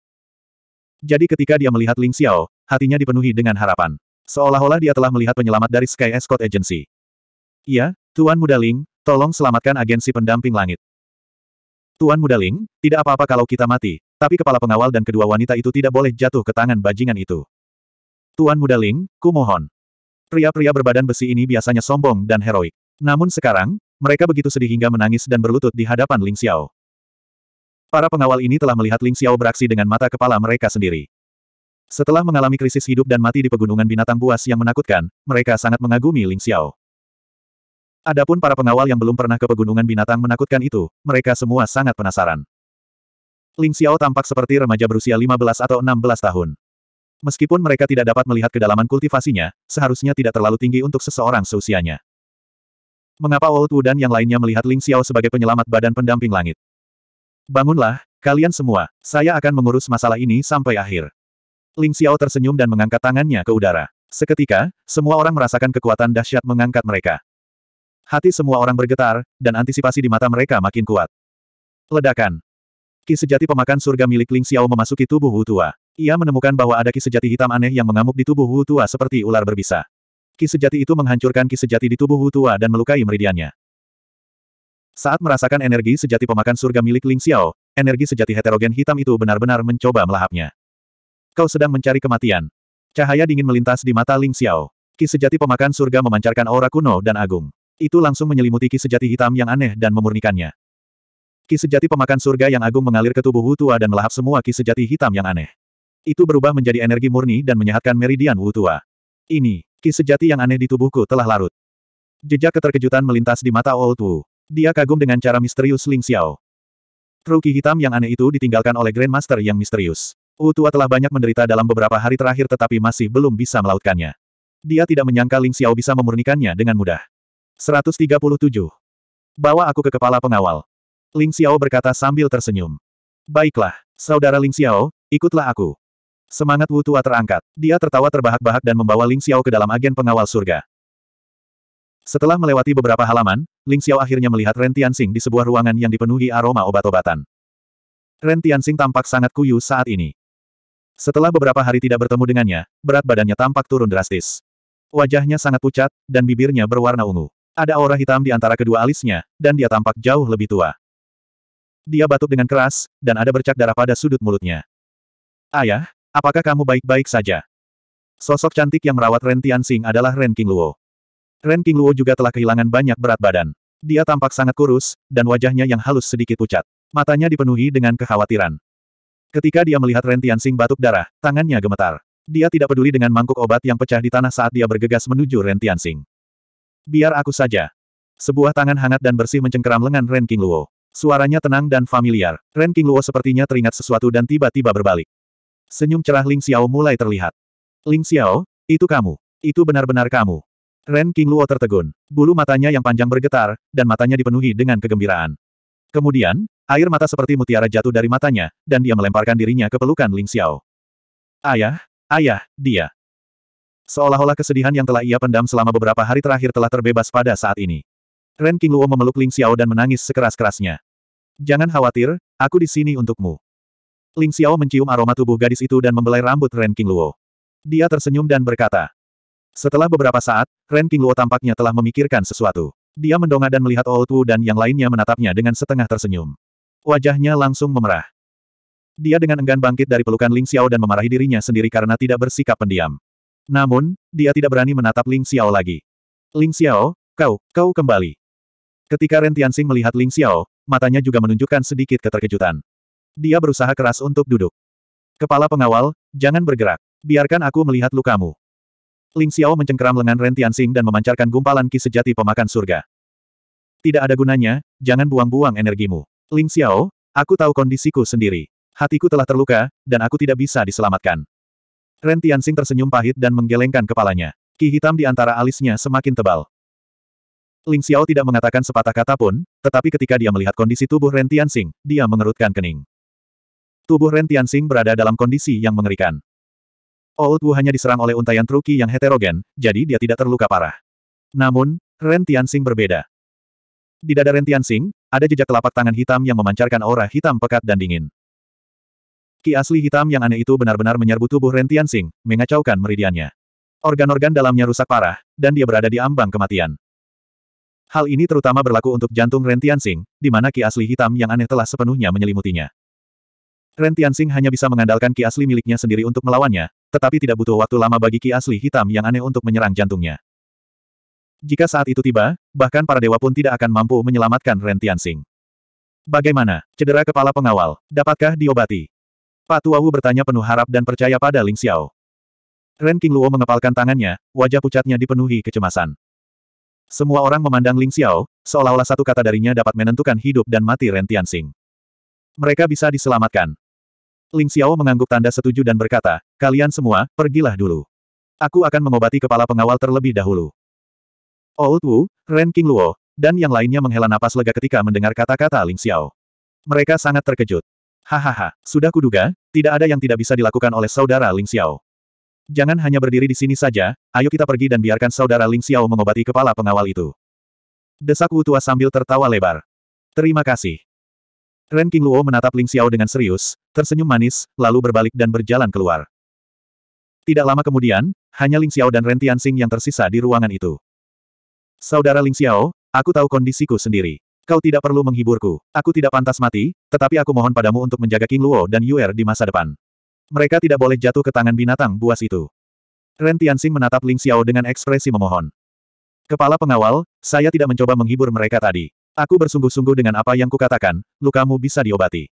Jadi ketika dia melihat Ling Xiao, hatinya dipenuhi dengan harapan. Seolah-olah dia telah melihat penyelamat dari Sky Escort Agency. Iya, Tuan Muda Ling, tolong selamatkan agensi pendamping langit. Tuan Muda Ling, tidak apa-apa kalau kita mati, tapi kepala pengawal dan kedua wanita itu tidak boleh jatuh ke tangan bajingan itu. Tuan Muda Ling, kumohon. Pria-pria berbadan besi ini biasanya sombong dan heroik. Namun sekarang, mereka begitu sedih hingga menangis dan berlutut di hadapan Ling Xiao. Para pengawal ini telah melihat Ling Xiao beraksi dengan mata kepala mereka sendiri. Setelah mengalami krisis hidup dan mati di pegunungan binatang buas yang menakutkan, mereka sangat mengagumi Ling Xiao. Adapun para pengawal yang belum pernah ke pegunungan binatang menakutkan itu, mereka semua sangat penasaran. Ling Xiao tampak seperti remaja berusia 15 atau 16 tahun. Meskipun mereka tidak dapat melihat kedalaman kultivasinya, seharusnya tidak terlalu tinggi untuk seseorang seusianya. Mengapa Old Wu dan yang lainnya melihat Ling Xiao sebagai penyelamat badan pendamping langit? Bangunlah, kalian semua, saya akan mengurus masalah ini sampai akhir. Ling Xiao tersenyum dan mengangkat tangannya ke udara. Seketika, semua orang merasakan kekuatan dahsyat mengangkat mereka. Hati semua orang bergetar, dan antisipasi di mata mereka makin kuat. Ledakan. Ki sejati pemakan surga milik Ling Xiao memasuki tubuh Wu Tua. Ia menemukan bahwa ada ki sejati hitam aneh yang mengamuk di tubuh Wu Tua seperti ular berbisa. Ki sejati itu menghancurkan ki sejati di tubuh Wu Tua dan melukai meridiannya. Saat merasakan energi sejati pemakan surga milik Ling Xiao, energi sejati heterogen hitam itu benar-benar mencoba melahapnya kau sedang mencari kematian. Cahaya dingin melintas di mata Ling Xiao. Ki sejati pemakan surga memancarkan aura kuno dan agung. Itu langsung menyelimuti ki sejati hitam yang aneh dan memurnikannya. Ki sejati pemakan surga yang agung mengalir ke tubuh Wu Tua dan melahap semua ki sejati hitam yang aneh. Itu berubah menjadi energi murni dan menyehatkan meridian Wu Tua. Ini, ki sejati yang aneh di tubuhku telah larut. Jejak keterkejutan melintas di mata Old Wu. Dia kagum dengan cara misterius Ling Xiao. Ruki hitam yang aneh itu ditinggalkan oleh Grandmaster yang misterius. Tua telah banyak menderita dalam beberapa hari terakhir tetapi masih belum bisa melautkannya. Dia tidak menyangka Ling Xiao bisa memurnikannya dengan mudah. 137. Bawa aku ke kepala pengawal. Ling Xiao berkata sambil tersenyum. Baiklah, saudara Ling Xiao, ikutlah aku. Semangat Wu Tua terangkat. Dia tertawa terbahak-bahak dan membawa Ling Xiao ke dalam agen pengawal surga. Setelah melewati beberapa halaman, Ling Xiao akhirnya melihat Ren Tianxing di sebuah ruangan yang dipenuhi aroma obat-obatan. Ren Tianxing tampak sangat kuyu saat ini. Setelah beberapa hari tidak bertemu dengannya, berat badannya tampak turun drastis. Wajahnya sangat pucat, dan bibirnya berwarna ungu. Ada aura hitam di antara kedua alisnya, dan dia tampak jauh lebih tua. Dia batuk dengan keras, dan ada bercak darah pada sudut mulutnya. Ayah, apakah kamu baik-baik saja? Sosok cantik yang merawat Ren Tianxing adalah Ren Luo. Ren Luo juga telah kehilangan banyak berat badan. Dia tampak sangat kurus, dan wajahnya yang halus sedikit pucat. Matanya dipenuhi dengan kekhawatiran. Ketika dia melihat Ren Tianxing batuk darah, tangannya gemetar. Dia tidak peduli dengan mangkuk obat yang pecah di tanah saat dia bergegas menuju Ren Tianxing. Biar aku saja. Sebuah tangan hangat dan bersih mencengkeram lengan Ren Luo. Suaranya tenang dan familiar. Ren Luo sepertinya teringat sesuatu dan tiba-tiba berbalik. Senyum cerah Ling Xiao mulai terlihat. Ling Xiao, itu kamu. Itu benar-benar kamu. Ren Luo tertegun. Bulu matanya yang panjang bergetar, dan matanya dipenuhi dengan kegembiraan. Kemudian, air mata seperti mutiara jatuh dari matanya, dan dia melemparkan dirinya ke pelukan Ling Xiao. Ayah, ayah, dia. Seolah-olah kesedihan yang telah ia pendam selama beberapa hari terakhir telah terbebas pada saat ini. Ren King Luo memeluk Ling Xiao dan menangis sekeras-kerasnya. Jangan khawatir, aku di sini untukmu. Ling Xiao mencium aroma tubuh gadis itu dan membelai rambut Ren King Luo. Dia tersenyum dan berkata. Setelah beberapa saat, Ren King Luo tampaknya telah memikirkan sesuatu. Dia mendongak dan melihat Wu dan yang lainnya menatapnya dengan setengah tersenyum. Wajahnya langsung memerah. Dia dengan enggan bangkit dari pelukan Ling Xiao dan memarahi dirinya sendiri karena tidak bersikap pendiam. Namun, dia tidak berani menatap Ling Xiao lagi. Ling Xiao, kau, kau kembali. Ketika Ren Tianxing melihat Ling Xiao, matanya juga menunjukkan sedikit keterkejutan. Dia berusaha keras untuk duduk. Kepala pengawal, jangan bergerak. Biarkan aku melihat lukamu. Ling Xiao mencengkeram lengan Ren Tianxing dan memancarkan gumpalan ki sejati pemakan surga. Tidak ada gunanya, jangan buang-buang energimu. Ling Xiao, aku tahu kondisiku sendiri. Hatiku telah terluka, dan aku tidak bisa diselamatkan. Ren Tianxing tersenyum pahit dan menggelengkan kepalanya. Ki hitam di antara alisnya semakin tebal. Ling Xiao tidak mengatakan sepatah kata pun, tetapi ketika dia melihat kondisi tubuh Ren Tianxing, dia mengerutkan kening. Tubuh Ren Tianxing berada dalam kondisi yang mengerikan. Old Wu hanya diserang oleh untayan truki yang heterogen, jadi dia tidak terluka parah. Namun, Ren Tianxing berbeda. Di dada Rentian Sing, ada jejak telapak tangan hitam yang memancarkan aura hitam pekat dan dingin. Ki asli hitam yang aneh itu benar-benar menyerbu tubuh Rentian Sing, mengacaukan meridiannya. Organ-organ dalamnya rusak parah, dan dia berada di ambang kematian. Hal ini terutama berlaku untuk jantung Rentian Sing, di mana ki asli hitam yang aneh telah sepenuhnya menyelimutinya. Rentian Sing hanya bisa mengandalkan ki asli miliknya sendiri untuk melawannya, tetapi tidak butuh waktu lama bagi ki asli hitam yang aneh untuk menyerang jantungnya. Jika saat itu tiba, bahkan para dewa pun tidak akan mampu menyelamatkan Ren Tianxing. Bagaimana, cedera kepala pengawal, dapatkah diobati? Pak Tuawu bertanya penuh harap dan percaya pada Ling Xiao. Ren King Luo mengepalkan tangannya, wajah pucatnya dipenuhi kecemasan. Semua orang memandang Ling Xiao, seolah-olah satu kata darinya dapat menentukan hidup dan mati Ren Tianxing. Mereka bisa diselamatkan, Ling Xiao mengangguk tanda setuju dan berkata, kalian semua, pergilah dulu. Aku akan mengobati kepala pengawal terlebih dahulu. Old oh, Wu, Ren King Luo, dan yang lainnya menghela napas lega ketika mendengar kata-kata Ling Xiao. Mereka sangat terkejut. Hahaha, sudah kuduga, tidak ada yang tidak bisa dilakukan oleh saudara Ling Xiao. Jangan hanya berdiri di sini saja, ayo kita pergi dan biarkan saudara Ling Xiao mengobati kepala pengawal itu. Desak Wu Tua sambil tertawa lebar. Terima kasih. Ren King Luo menatap Ling Xiao dengan serius, tersenyum manis, lalu berbalik dan berjalan keluar. Tidak lama kemudian, hanya Ling Xiao dan Ren Tianxing yang tersisa di ruangan itu. Saudara Ling Xiao, aku tahu kondisiku sendiri. Kau tidak perlu menghiburku. Aku tidak pantas mati, tetapi aku mohon padamu untuk menjaga King Luo dan Yuer di masa depan. Mereka tidak boleh jatuh ke tangan binatang buas itu. Ren Tianxing menatap Ling Xiao dengan ekspresi memohon. Kepala pengawal, saya tidak mencoba menghibur mereka tadi. Aku bersungguh-sungguh dengan apa yang kukatakan, lukamu bisa diobati.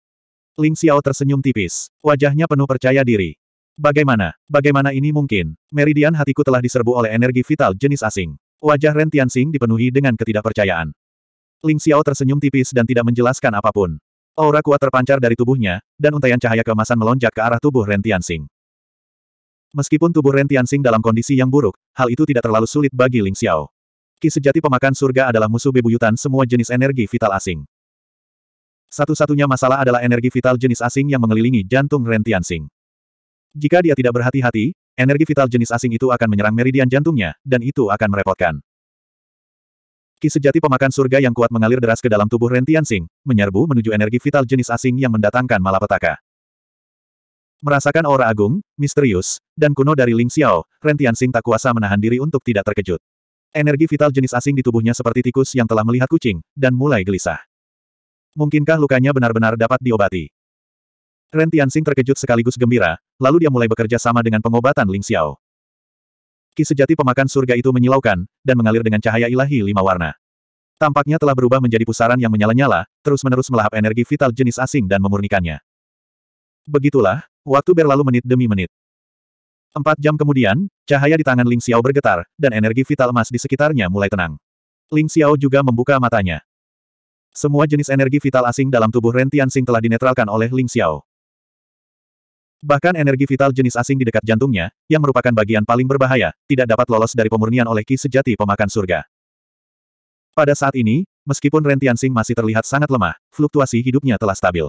Ling Xiao tersenyum tipis. Wajahnya penuh percaya diri. Bagaimana? Bagaimana ini mungkin? Meridian hatiku telah diserbu oleh energi vital jenis asing. Wajah Ren Tianxing dipenuhi dengan ketidakpercayaan. Ling Xiao tersenyum tipis dan tidak menjelaskan apapun. Aura kuat terpancar dari tubuhnya, dan untaian cahaya keemasan melonjak ke arah tubuh Ren Tianxing. Meskipun tubuh Ren Tianxing dalam kondisi yang buruk, hal itu tidak terlalu sulit bagi Ling Xiao. Ki sejati pemakan surga adalah musuh bebuyutan semua jenis energi vital asing. Satu-satunya masalah adalah energi vital jenis asing yang mengelilingi jantung Ren Tianxing. Jika dia tidak berhati-hati, energi vital jenis asing itu akan menyerang meridian jantungnya, dan itu akan merepotkan. Ki sejati pemakan surga yang kuat mengalir deras ke dalam tubuh Rentian Sing, menyerbu menuju energi vital jenis asing yang mendatangkan malapetaka. Merasakan aura agung, misterius, dan kuno dari Ling Xiao, Rentian Sing tak kuasa menahan diri untuk tidak terkejut. Energi vital jenis asing di tubuhnya seperti tikus yang telah melihat kucing, dan mulai gelisah. Mungkinkah lukanya benar-benar dapat diobati? Ren Tianxing terkejut sekaligus gembira, lalu dia mulai bekerja sama dengan pengobatan Ling Xiao. Ki sejati pemakan surga itu menyilaukan, dan mengalir dengan cahaya ilahi lima warna. Tampaknya telah berubah menjadi pusaran yang menyala-nyala, terus-menerus melahap energi vital jenis asing dan memurnikannya. Begitulah, waktu berlalu menit demi menit. Empat jam kemudian, cahaya di tangan Ling Xiao bergetar, dan energi vital emas di sekitarnya mulai tenang. Ling Xiao juga membuka matanya. Semua jenis energi vital asing dalam tubuh Ren Tianxing telah dinetralkan oleh Ling Xiao. Bahkan energi vital jenis asing di dekat jantungnya, yang merupakan bagian paling berbahaya, tidak dapat lolos dari pemurnian oleh ki sejati pemakan surga. Pada saat ini, meskipun Ren Tianxing masih terlihat sangat lemah, fluktuasi hidupnya telah stabil.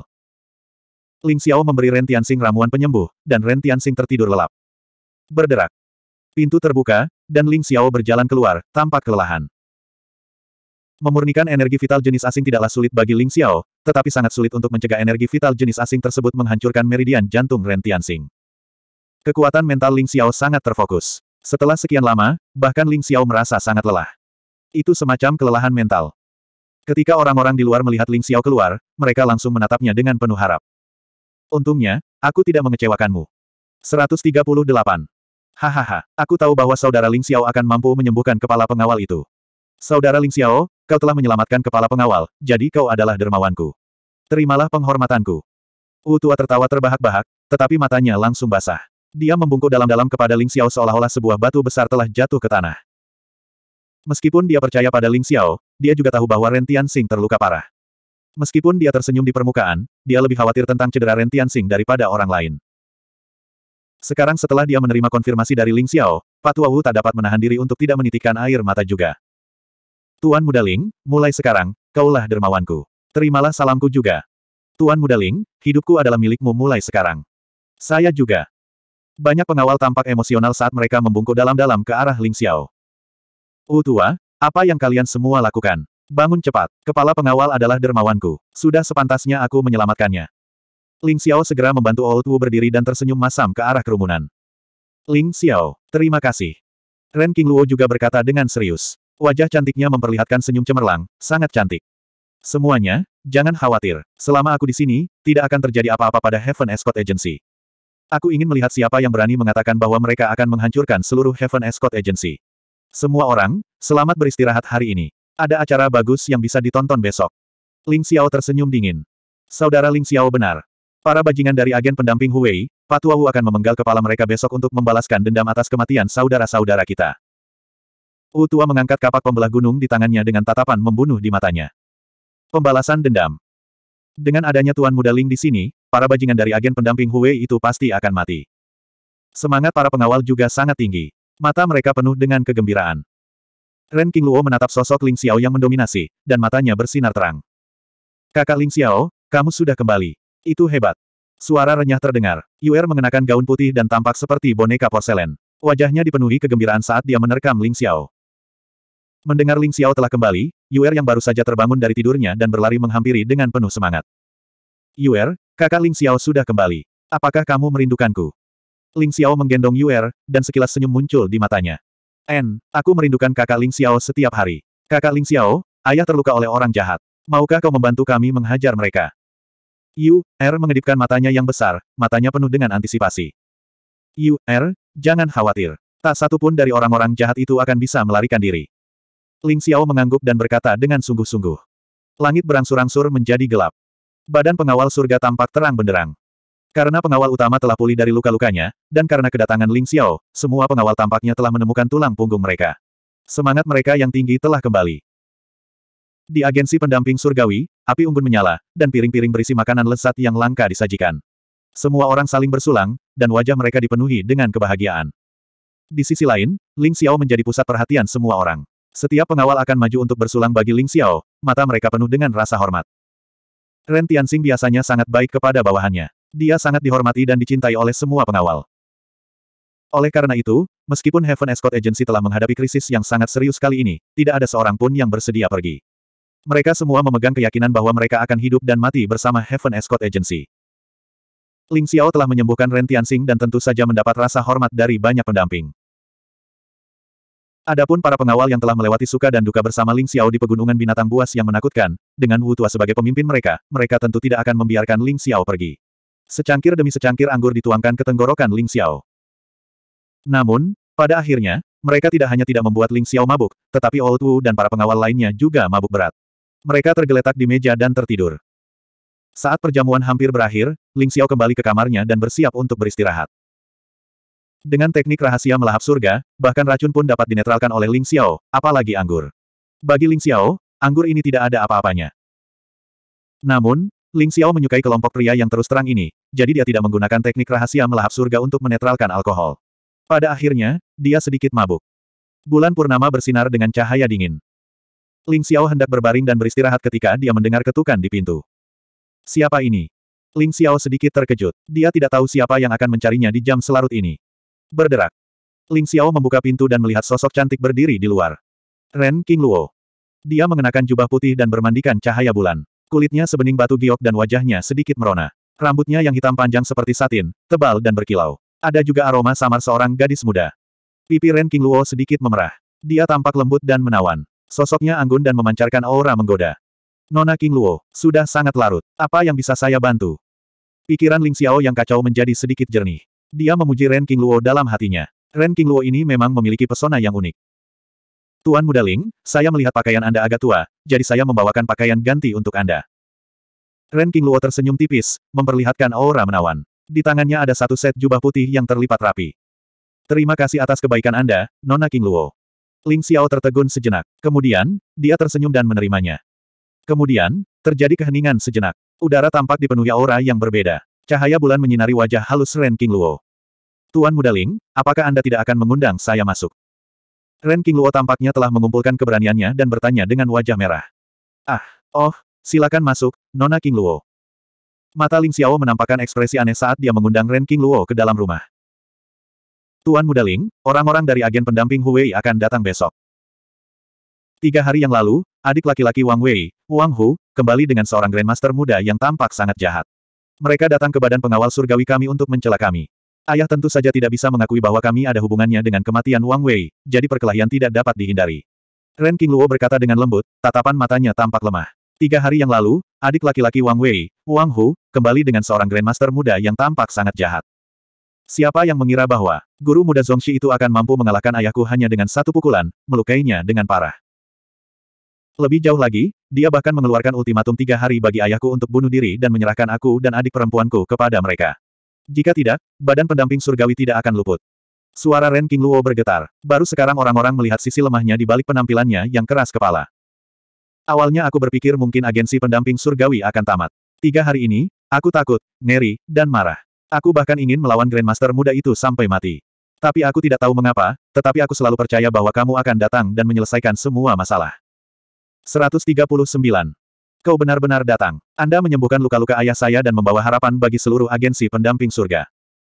Ling Xiao memberi Ren Tianxing ramuan penyembuh, dan Ren Tianxing tertidur lelap. Berderak. Pintu terbuka, dan Ling Xiao berjalan keluar, tampak kelelahan. Memurnikan energi vital jenis asing tidaklah sulit bagi Ling Xiao, tetapi sangat sulit untuk mencegah energi vital jenis asing tersebut menghancurkan meridian jantung Ren Tianxing. Kekuatan mental Ling Xiao sangat terfokus. Setelah sekian lama, bahkan Ling Xiao merasa sangat lelah. Itu semacam kelelahan mental. Ketika orang-orang di luar melihat Ling Xiao keluar, mereka langsung menatapnya dengan penuh harap. Untungnya, aku tidak mengecewakanmu. 138. Hahaha, aku tahu bahwa saudara Ling Xiao akan mampu menyembuhkan kepala pengawal itu. Saudara Ling Xiao, Kau telah menyelamatkan kepala pengawal, jadi kau adalah dermawanku. Terimalah penghormatanku. Utua tertawa terbahak-bahak, tetapi matanya langsung basah. Dia membungkuk dalam-dalam kepada Ling Xiao seolah-olah sebuah batu besar telah jatuh ke tanah. Meskipun dia percaya pada Ling Xiao, dia juga tahu bahwa Ren Tianxing terluka parah. Meskipun dia tersenyum di permukaan, dia lebih khawatir tentang cedera Ren Tianxing daripada orang lain. Sekarang setelah dia menerima konfirmasi dari Ling Xiao, Patwa tak dapat menahan diri untuk tidak menitikkan air mata juga. Tuan Muda Ling, mulai sekarang, kaulah dermawanku. Terimalah salamku juga. Tuan Muda Ling, hidupku adalah milikmu mulai sekarang. Saya juga. Banyak pengawal tampak emosional saat mereka membungkuk dalam-dalam ke arah Ling Xiao. U tua, apa yang kalian semua lakukan? Bangun cepat, kepala pengawal adalah dermawanku. Sudah sepantasnya aku menyelamatkannya. Ling Xiao segera membantu Old Wu berdiri dan tersenyum masam ke arah kerumunan. Ling Xiao, terima kasih. Ren King Luo juga berkata dengan serius. Wajah cantiknya memperlihatkan senyum cemerlang, sangat cantik. Semuanya, jangan khawatir. Selama aku di sini, tidak akan terjadi apa-apa pada Heaven Escort Agency. Aku ingin melihat siapa yang berani mengatakan bahwa mereka akan menghancurkan seluruh Heaven Escort Agency. Semua orang, selamat beristirahat hari ini. Ada acara bagus yang bisa ditonton besok. Ling Xiao tersenyum dingin. Saudara Ling Xiao benar. Para bajingan dari agen pendamping Huawei, Patuawu akan memenggal kepala mereka besok untuk membalaskan dendam atas kematian saudara-saudara kita tua mengangkat kapak pembelah gunung di tangannya dengan tatapan membunuh di matanya. Pembalasan dendam. Dengan adanya Tuan Muda Ling di sini, para bajingan dari agen pendamping Huwei itu pasti akan mati. Semangat para pengawal juga sangat tinggi. Mata mereka penuh dengan kegembiraan. Ren King Luo menatap sosok Ling Xiao yang mendominasi, dan matanya bersinar terang. Kakak Ling Xiao, kamu sudah kembali. Itu hebat. Suara renyah terdengar. Yuer mengenakan gaun putih dan tampak seperti boneka porselen. Wajahnya dipenuhi kegembiraan saat dia menerkam Ling Xiao. Mendengar Ling Xiao telah kembali, Yuer yang baru saja terbangun dari tidurnya dan berlari menghampiri dengan penuh semangat. Yuer, kakak Ling Xiao sudah kembali. Apakah kamu merindukanku? Ling Xiao menggendong Yuer, dan sekilas senyum muncul di matanya. En, aku merindukan kakak Ling Xiao setiap hari. Kakak Ling Xiao, ayah terluka oleh orang jahat. Maukah kau membantu kami menghajar mereka? Yu, Er mengedipkan matanya yang besar, matanya penuh dengan antisipasi. Yu, Er, jangan khawatir. Tak satu pun dari orang-orang jahat itu akan bisa melarikan diri. Ling Xiao mengangguk dan berkata dengan sungguh-sungguh. Langit berangsur-angsur menjadi gelap. Badan pengawal surga tampak terang benderang. Karena pengawal utama telah pulih dari luka-lukanya, dan karena kedatangan Ling Xiao, semua pengawal tampaknya telah menemukan tulang punggung mereka. Semangat mereka yang tinggi telah kembali. Di agensi pendamping surgawi, api unggun menyala, dan piring-piring berisi makanan lezat yang langka disajikan. Semua orang saling bersulang, dan wajah mereka dipenuhi dengan kebahagiaan. Di sisi lain, Ling Xiao menjadi pusat perhatian semua orang. Setiap pengawal akan maju untuk bersulang bagi Ling Xiao, mata mereka penuh dengan rasa hormat. Ren Tianxing biasanya sangat baik kepada bawahannya. Dia sangat dihormati dan dicintai oleh semua pengawal. Oleh karena itu, meskipun Heaven Escort Agency telah menghadapi krisis yang sangat serius kali ini, tidak ada seorang pun yang bersedia pergi. Mereka semua memegang keyakinan bahwa mereka akan hidup dan mati bersama Heaven Escort Agency. Ling Xiao telah menyembuhkan Ren Tianxing dan tentu saja mendapat rasa hormat dari banyak pendamping. Adapun para pengawal yang telah melewati suka dan duka bersama Ling Xiao di pegunungan binatang buas yang menakutkan, dengan Wu Tua sebagai pemimpin mereka, mereka tentu tidak akan membiarkan Ling Xiao pergi. Secangkir demi secangkir anggur dituangkan ke tenggorokan Ling Xiao. Namun, pada akhirnya, mereka tidak hanya tidak membuat Ling Xiao mabuk, tetapi Old Wu dan para pengawal lainnya juga mabuk berat. Mereka tergeletak di meja dan tertidur. Saat perjamuan hampir berakhir, Ling Xiao kembali ke kamarnya dan bersiap untuk beristirahat. Dengan teknik rahasia melahap surga, bahkan racun pun dapat dinetralkan oleh Ling Xiao, apalagi anggur. Bagi Ling Xiao, anggur ini tidak ada apa-apanya. Namun, Ling Xiao menyukai kelompok pria yang terus terang ini, jadi dia tidak menggunakan teknik rahasia melahap surga untuk menetralkan alkohol. Pada akhirnya, dia sedikit mabuk. Bulan purnama bersinar dengan cahaya dingin. Ling Xiao hendak berbaring dan beristirahat ketika dia mendengar ketukan di pintu. Siapa ini? Ling Xiao sedikit terkejut. Dia tidak tahu siapa yang akan mencarinya di jam selarut ini. Berderak. Ling Xiao membuka pintu dan melihat sosok cantik berdiri di luar. Ren King Luo. Dia mengenakan jubah putih dan bermandikan cahaya bulan. Kulitnya sebening batu giok dan wajahnya sedikit merona. Rambutnya yang hitam panjang seperti satin, tebal dan berkilau. Ada juga aroma samar seorang gadis muda. Pipi Ren King Luo sedikit memerah. Dia tampak lembut dan menawan. Sosoknya anggun dan memancarkan aura menggoda. Nona King Luo, sudah sangat larut. Apa yang bisa saya bantu? Pikiran Ling Xiao yang kacau menjadi sedikit jernih. Dia memuji Ren King Luo dalam hatinya. Ren King Luo ini memang memiliki pesona yang unik. Tuan Muda Ling, saya melihat pakaian Anda agak tua, jadi saya membawakan pakaian ganti untuk Anda. Ren King Luo tersenyum tipis, memperlihatkan aura menawan. Di tangannya ada satu set jubah putih yang terlipat rapi. Terima kasih atas kebaikan Anda, Nona King Luo. Ling Xiao tertegun sejenak. Kemudian, dia tersenyum dan menerimanya. Kemudian, terjadi keheningan sejenak. Udara tampak dipenuhi aura yang berbeda. Cahaya bulan menyinari wajah halus Ren King Luo. Tuan Muda Ling, apakah Anda tidak akan mengundang saya masuk? Ren King Luo tampaknya telah mengumpulkan keberaniannya dan bertanya dengan wajah merah. Ah, oh, silakan masuk, Nona King Luo. Mata Ling Xiao menampakkan ekspresi aneh saat dia mengundang Ren King Luo ke dalam rumah. Tuan Muda Ling, orang-orang dari agen pendamping Huwei akan datang besok. Tiga hari yang lalu, adik laki-laki Wang Wei, Wang Hu, kembali dengan seorang Grandmaster muda yang tampak sangat jahat. Mereka datang ke badan pengawal surgawi kami untuk mencela kami. Ayah tentu saja tidak bisa mengakui bahwa kami ada hubungannya dengan kematian Wang Wei, jadi perkelahian tidak dapat dihindari. Ren King Luo berkata dengan lembut, tatapan matanya tampak lemah. Tiga hari yang lalu, adik laki-laki Wang Wei, Wang Hu, kembali dengan seorang Grandmaster muda yang tampak sangat jahat. Siapa yang mengira bahwa guru muda Zhongxi itu akan mampu mengalahkan ayahku hanya dengan satu pukulan, melukainya dengan parah. Lebih jauh lagi, dia bahkan mengeluarkan ultimatum tiga hari bagi ayahku untuk bunuh diri dan menyerahkan aku dan adik perempuanku kepada mereka. Jika tidak, badan pendamping surgawi tidak akan luput. Suara Ren King Luo bergetar. Baru sekarang orang-orang melihat sisi lemahnya di balik penampilannya yang keras kepala. Awalnya aku berpikir mungkin agensi pendamping surgawi akan tamat. Tiga hari ini, aku takut, ngeri, dan marah. Aku bahkan ingin melawan Grandmaster muda itu sampai mati. Tapi aku tidak tahu mengapa, tetapi aku selalu percaya bahwa kamu akan datang dan menyelesaikan semua masalah. 139. Kau benar-benar datang. Anda menyembuhkan luka-luka ayah saya dan membawa harapan bagi seluruh agensi pendamping surga.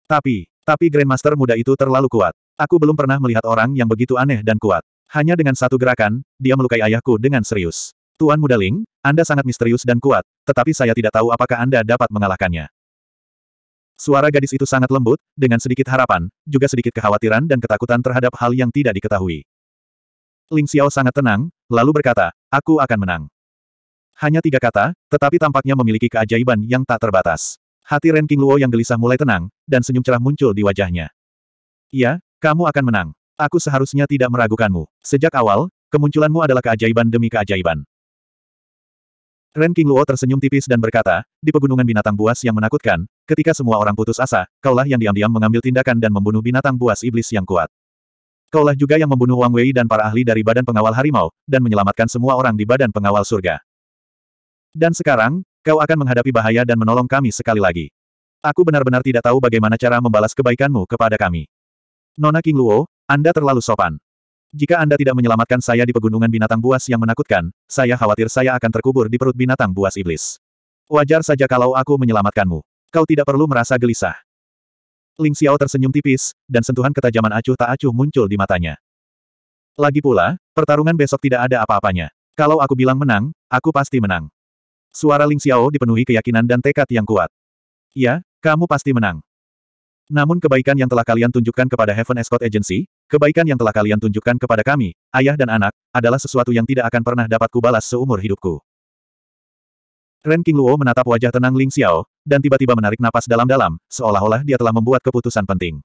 Tapi, tapi Grandmaster muda itu terlalu kuat. Aku belum pernah melihat orang yang begitu aneh dan kuat. Hanya dengan satu gerakan, dia melukai ayahku dengan serius. Tuan Muda Ling, Anda sangat misterius dan kuat, tetapi saya tidak tahu apakah Anda dapat mengalahkannya. Suara gadis itu sangat lembut, dengan sedikit harapan, juga sedikit kekhawatiran dan ketakutan terhadap hal yang tidak diketahui. Ling Xiao sangat tenang, lalu berkata, aku akan menang. Hanya tiga kata, tetapi tampaknya memiliki keajaiban yang tak terbatas. Hati Ren King Luo yang gelisah mulai tenang, dan senyum cerah muncul di wajahnya. Ya, kamu akan menang. Aku seharusnya tidak meragukanmu. Sejak awal, kemunculanmu adalah keajaiban demi keajaiban. Ren King Luo tersenyum tipis dan berkata, di pegunungan binatang buas yang menakutkan, ketika semua orang putus asa, kaulah yang diam-diam mengambil tindakan dan membunuh binatang buas iblis yang kuat. Kaulah juga yang membunuh Wang Wei dan para ahli dari badan pengawal harimau, dan menyelamatkan semua orang di badan pengawal surga. Dan sekarang, kau akan menghadapi bahaya dan menolong kami sekali lagi. Aku benar-benar tidak tahu bagaimana cara membalas kebaikanmu kepada kami. Nona King Luo, Anda terlalu sopan. Jika Anda tidak menyelamatkan saya di pegunungan binatang buas yang menakutkan, saya khawatir saya akan terkubur di perut binatang buas iblis. Wajar saja kalau aku menyelamatkanmu. Kau tidak perlu merasa gelisah. Ling Xiao tersenyum tipis, dan sentuhan ketajaman acuh tak acuh muncul di matanya. Lagi pula, pertarungan besok tidak ada apa-apanya. Kalau aku bilang menang, aku pasti menang. Suara Ling Xiao dipenuhi keyakinan dan tekad yang kuat. Ya, kamu pasti menang. Namun kebaikan yang telah kalian tunjukkan kepada Heaven Escort Agency, kebaikan yang telah kalian tunjukkan kepada kami, ayah dan anak, adalah sesuatu yang tidak akan pernah dapat kubalas seumur hidupku. Ren King Luo menatap wajah tenang Ling Xiao, dan tiba-tiba menarik napas dalam-dalam, seolah-olah dia telah membuat keputusan penting.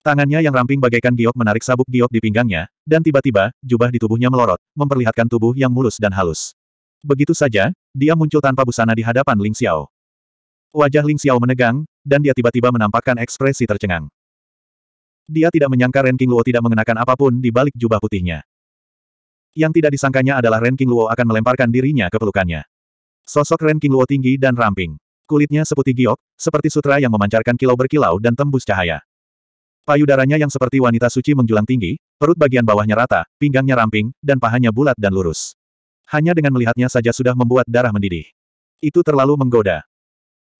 Tangannya yang ramping bagaikan giok menarik sabuk giok di pinggangnya, dan tiba-tiba, jubah di tubuhnya melorot, memperlihatkan tubuh yang mulus dan halus. Begitu saja, dia muncul tanpa busana di hadapan Ling Xiao. Wajah Ling Xiao menegang, dan dia tiba-tiba menampakkan ekspresi tercengang. Dia tidak menyangka Ren Luo tidak mengenakan apapun di balik jubah putihnya. Yang tidak disangkanya adalah Ren Luo akan melemparkan dirinya ke pelukannya. Sosok Ren Qingluo tinggi dan ramping. Kulitnya seputih giok, seperti sutra yang memancarkan kilau berkilau dan tembus cahaya. Payudaranya yang seperti wanita suci menjulang tinggi, perut bagian bawahnya rata, pinggangnya ramping, dan pahanya bulat dan lurus. Hanya dengan melihatnya saja sudah membuat darah mendidih. Itu terlalu menggoda.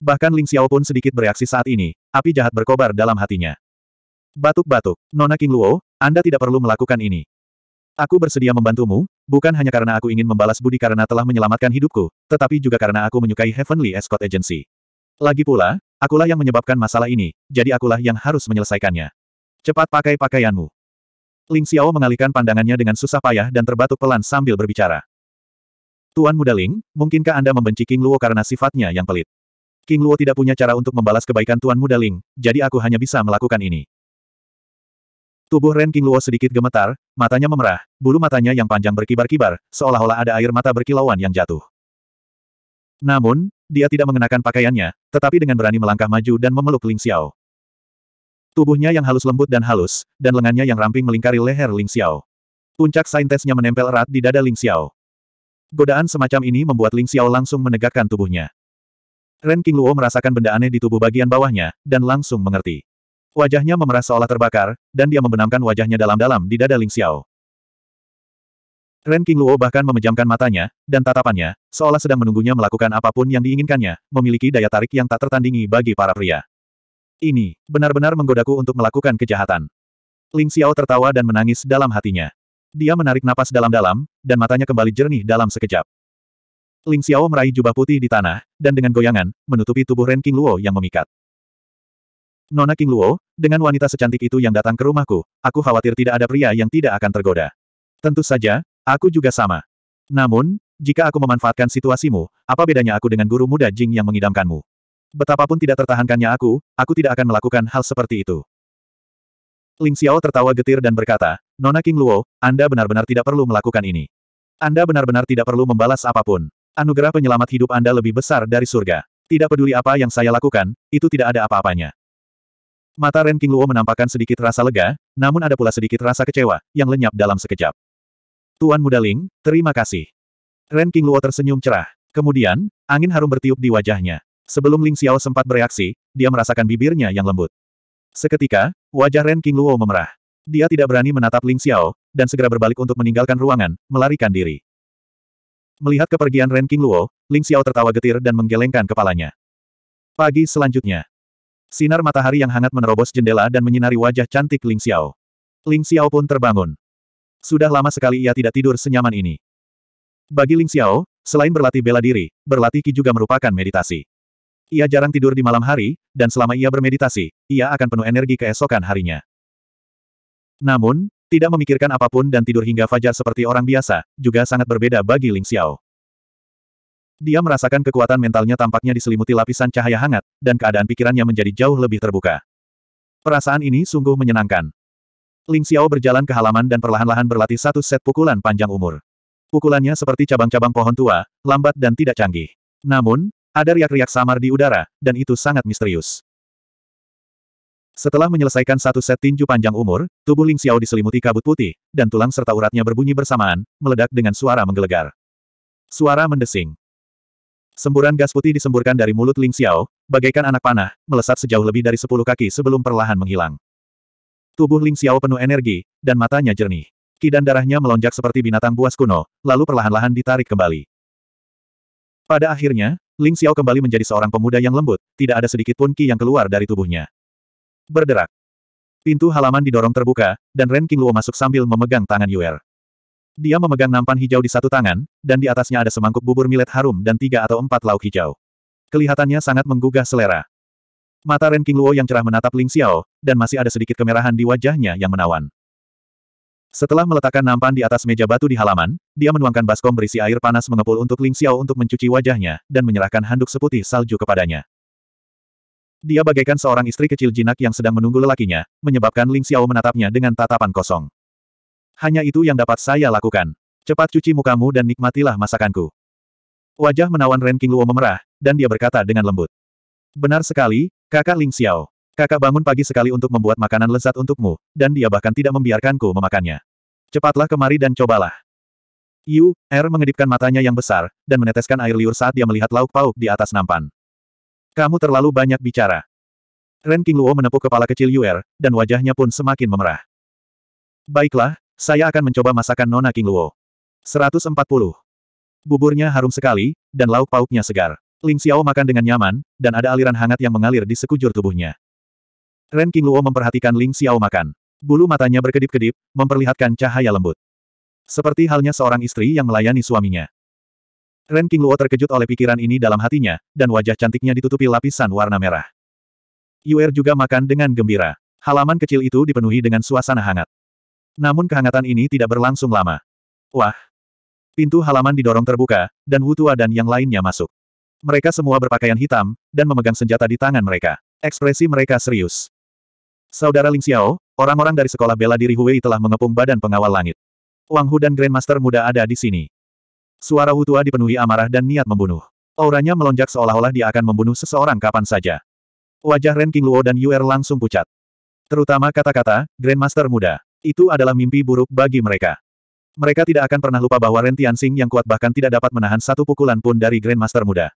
Bahkan Ling Xiao pun sedikit bereaksi saat ini, api jahat berkobar dalam hatinya. Batuk-batuk, Nona King Luo, Anda tidak perlu melakukan ini. Aku bersedia membantumu, Bukan hanya karena aku ingin membalas budi karena telah menyelamatkan hidupku, tetapi juga karena aku menyukai Heavenly Escort Agency. Lagi pula, akulah yang menyebabkan masalah ini, jadi akulah yang harus menyelesaikannya. Cepat pakai pakaianmu. Ling Xiao mengalihkan pandangannya dengan susah payah dan terbatuk pelan sambil berbicara. Tuan Muda Ling, mungkinkah Anda membenci King Luo karena sifatnya yang pelit? King Luo tidak punya cara untuk membalas kebaikan Tuan Muda Ling, jadi aku hanya bisa melakukan ini. Tubuh Ren King Luo sedikit gemetar, matanya memerah, bulu matanya yang panjang berkibar-kibar, seolah-olah ada air mata berkilauan yang jatuh. Namun, dia tidak mengenakan pakaiannya, tetapi dengan berani melangkah maju dan memeluk Ling Xiao. Tubuhnya yang halus lembut dan halus, dan lengannya yang ramping melingkari leher Ling Xiao. Puncak saintesnya menempel erat di dada Ling Xiao. Godaan semacam ini membuat Ling Xiao langsung menegakkan tubuhnya. Ren King Luo merasakan benda aneh di tubuh bagian bawahnya, dan langsung mengerti. Wajahnya memerah seolah terbakar, dan dia membenamkan wajahnya dalam-dalam di dada Ling Xiao. Ren King Luo bahkan memejamkan matanya, dan tatapannya, seolah sedang menunggunya melakukan apapun yang diinginkannya, memiliki daya tarik yang tak tertandingi bagi para pria. Ini, benar-benar menggodaku untuk melakukan kejahatan. Ling Xiao tertawa dan menangis dalam hatinya. Dia menarik napas dalam-dalam, dan matanya kembali jernih dalam sekejap. Ling Xiao meraih jubah putih di tanah, dan dengan goyangan, menutupi tubuh Ren King Luo yang memikat. Nona King Luo, dengan wanita secantik itu yang datang ke rumahku, aku khawatir tidak ada pria yang tidak akan tergoda. Tentu saja, aku juga sama. Namun, jika aku memanfaatkan situasimu, apa bedanya aku dengan guru muda Jing yang mengidamkanmu? Betapapun tidak tertahankannya aku, aku tidak akan melakukan hal seperti itu. Ling Xiao tertawa getir dan berkata, Nona King Luo, Anda benar-benar tidak perlu melakukan ini. Anda benar-benar tidak perlu membalas apapun. Anugerah penyelamat hidup Anda lebih besar dari surga. Tidak peduli apa yang saya lakukan, itu tidak ada apa-apanya. Mata Ren Luo menampakkan sedikit rasa lega, namun ada pula sedikit rasa kecewa, yang lenyap dalam sekejap. Tuan Muda Ling, terima kasih. Ren Luo tersenyum cerah. Kemudian, angin harum bertiup di wajahnya. Sebelum Ling Xiao sempat bereaksi, dia merasakan bibirnya yang lembut. Seketika, wajah Ren Luo memerah. Dia tidak berani menatap Ling Xiao, dan segera berbalik untuk meninggalkan ruangan, melarikan diri. Melihat kepergian Ren Luo, Ling Xiao tertawa getir dan menggelengkan kepalanya. Pagi selanjutnya, Sinar matahari yang hangat menerobos jendela dan menyinari wajah cantik Ling Xiao. Ling Xiao pun terbangun. Sudah lama sekali ia tidak tidur senyaman ini. Bagi Ling Xiao, selain berlatih bela diri, berlatih Qi juga merupakan meditasi. Ia jarang tidur di malam hari, dan selama ia bermeditasi, ia akan penuh energi keesokan harinya. Namun, tidak memikirkan apapun dan tidur hingga fajar seperti orang biasa, juga sangat berbeda bagi Ling Xiao. Dia merasakan kekuatan mentalnya tampaknya diselimuti lapisan cahaya hangat, dan keadaan pikirannya menjadi jauh lebih terbuka. Perasaan ini sungguh menyenangkan. Ling Xiao berjalan ke halaman dan perlahan-lahan berlatih satu set pukulan panjang umur. Pukulannya seperti cabang-cabang pohon tua, lambat dan tidak canggih. Namun, ada riak-riak samar di udara, dan itu sangat misterius. Setelah menyelesaikan satu set tinju panjang umur, tubuh Ling Xiao diselimuti kabut putih, dan tulang serta uratnya berbunyi bersamaan, meledak dengan suara menggelegar. Suara mendesing. Semburan gas putih disemburkan dari mulut Ling Xiao, bagaikan anak panah, melesat sejauh lebih dari sepuluh kaki sebelum perlahan menghilang. Tubuh Ling Xiao penuh energi, dan matanya jernih. Kidan darahnya melonjak seperti binatang buas kuno, lalu perlahan-lahan ditarik kembali. Pada akhirnya, Ling Xiao kembali menjadi seorang pemuda yang lembut, tidak ada sedikit pun ki yang keluar dari tubuhnya. Berderak. Pintu halaman didorong terbuka, dan Ren King Luo masuk sambil memegang tangan Yuer. Dia memegang nampan hijau di satu tangan, dan di atasnya ada semangkuk bubur milet harum dan tiga atau empat lauk hijau. Kelihatannya sangat menggugah selera. Mata Ren King Luo yang cerah menatap Ling Xiao, dan masih ada sedikit kemerahan di wajahnya yang menawan. Setelah meletakkan nampan di atas meja batu di halaman, dia menuangkan baskom berisi air panas mengepul untuk Ling Xiao untuk mencuci wajahnya, dan menyerahkan handuk seputih salju kepadanya. Dia bagaikan seorang istri kecil jinak yang sedang menunggu lelakinya, menyebabkan Ling Xiao menatapnya dengan tatapan kosong. Hanya itu yang dapat saya lakukan. Cepat cuci mukamu dan nikmatilah masakanku. Wajah menawan Ren King Luo memerah, dan dia berkata dengan lembut. Benar sekali, kakak Ling Xiao. Kakak bangun pagi sekali untuk membuat makanan lezat untukmu, dan dia bahkan tidak membiarkanku memakannya. Cepatlah kemari dan cobalah. Yu, Er mengedipkan matanya yang besar, dan meneteskan air liur saat dia melihat lauk pauk di atas nampan. Kamu terlalu banyak bicara. Ren King Luo menepuk kepala kecil Yu Er, dan wajahnya pun semakin memerah. Baiklah, saya akan mencoba masakan Nona King Luo. 140. Buburnya harum sekali, dan lauk pauknya segar. Ling Xiao makan dengan nyaman, dan ada aliran hangat yang mengalir di sekujur tubuhnya. Ren King Luo memperhatikan Ling Xiao makan. Bulu matanya berkedip-kedip, memperlihatkan cahaya lembut. Seperti halnya seorang istri yang melayani suaminya. Ren King Luo terkejut oleh pikiran ini dalam hatinya, dan wajah cantiknya ditutupi lapisan warna merah. Yuer juga makan dengan gembira. Halaman kecil itu dipenuhi dengan suasana hangat. Namun kehangatan ini tidak berlangsung lama. Wah! Pintu halaman didorong terbuka, dan Wutua dan yang lainnya masuk. Mereka semua berpakaian hitam, dan memegang senjata di tangan mereka. Ekspresi mereka serius. Saudara Ling Xiao, orang-orang dari sekolah bela diri huwei telah mengepung badan pengawal langit. Wang Hu dan Grandmaster muda ada di sini. Suara Wutua dipenuhi amarah dan niat membunuh. Auranya melonjak seolah-olah dia akan membunuh seseorang kapan saja. Wajah Ren King Luo dan Yuer langsung pucat. Terutama kata-kata, Grandmaster muda. Itu adalah mimpi buruk bagi mereka. Mereka tidak akan pernah lupa bahwa Ren Tianxing yang kuat bahkan tidak dapat menahan satu pukulan pun dari Grandmaster muda.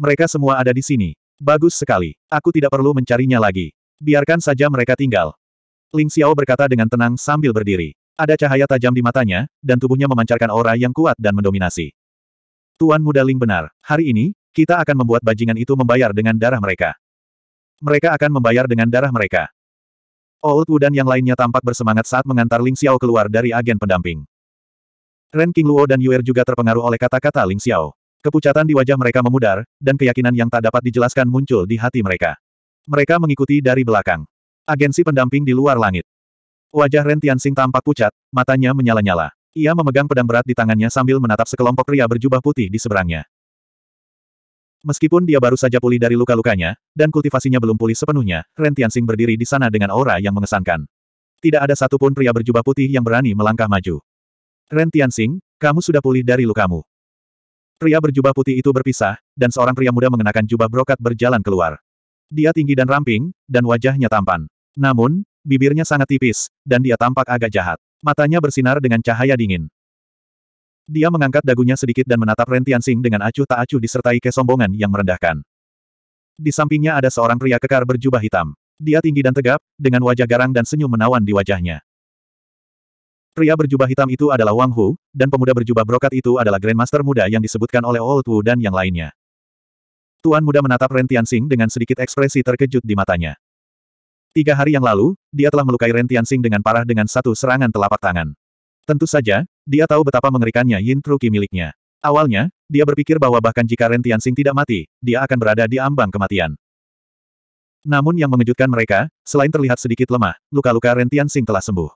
Mereka semua ada di sini. Bagus sekali. Aku tidak perlu mencarinya lagi. Biarkan saja mereka tinggal. Ling Xiao berkata dengan tenang sambil berdiri. Ada cahaya tajam di matanya, dan tubuhnya memancarkan aura yang kuat dan mendominasi. Tuan muda Ling benar. Hari ini, kita akan membuat bajingan itu membayar dengan darah mereka. Mereka akan membayar dengan darah mereka. Old Wu dan yang lainnya tampak bersemangat saat mengantar Ling Xiao keluar dari agen pendamping. Ren King Luo dan Yuer juga terpengaruh oleh kata-kata Ling Xiao. Kepucatan di wajah mereka memudar, dan keyakinan yang tak dapat dijelaskan muncul di hati mereka. Mereka mengikuti dari belakang. Agensi pendamping di luar langit. Wajah Ren Tianxing tampak pucat, matanya menyala-nyala. Ia memegang pedang berat di tangannya sambil menatap sekelompok pria berjubah putih di seberangnya. Meskipun dia baru saja pulih dari luka-lukanya, dan kultivasinya belum pulih sepenuhnya, Ren Tianxing berdiri di sana dengan aura yang mengesankan. Tidak ada satupun pria berjubah putih yang berani melangkah maju. Ren Tianxing, kamu sudah pulih dari lukamu. Pria berjubah putih itu berpisah, dan seorang pria muda mengenakan jubah brokat berjalan keluar. Dia tinggi dan ramping, dan wajahnya tampan. Namun, bibirnya sangat tipis, dan dia tampak agak jahat. Matanya bersinar dengan cahaya dingin. Dia mengangkat dagunya sedikit dan menatap Ren Tianxing dengan acuh tak acuh disertai kesombongan yang merendahkan. Di sampingnya ada seorang pria kekar berjubah hitam. Dia tinggi dan tegap, dengan wajah garang dan senyum menawan di wajahnya. Pria berjubah hitam itu adalah Wang Hu, dan pemuda berjubah brokat itu adalah Grandmaster muda yang disebutkan oleh Old Wu dan yang lainnya. Tuan muda menatap Ren Tianxing dengan sedikit ekspresi terkejut di matanya. Tiga hari yang lalu, dia telah melukai Ren Tianxing dengan parah dengan satu serangan telapak tangan. Tentu saja, dia tahu betapa mengerikannya Yin Truki miliknya. Awalnya, dia berpikir bahwa bahkan jika Ren Tianxing tidak mati, dia akan berada di ambang kematian. Namun yang mengejutkan mereka, selain terlihat sedikit lemah, luka-luka Ren Tianxing telah sembuh.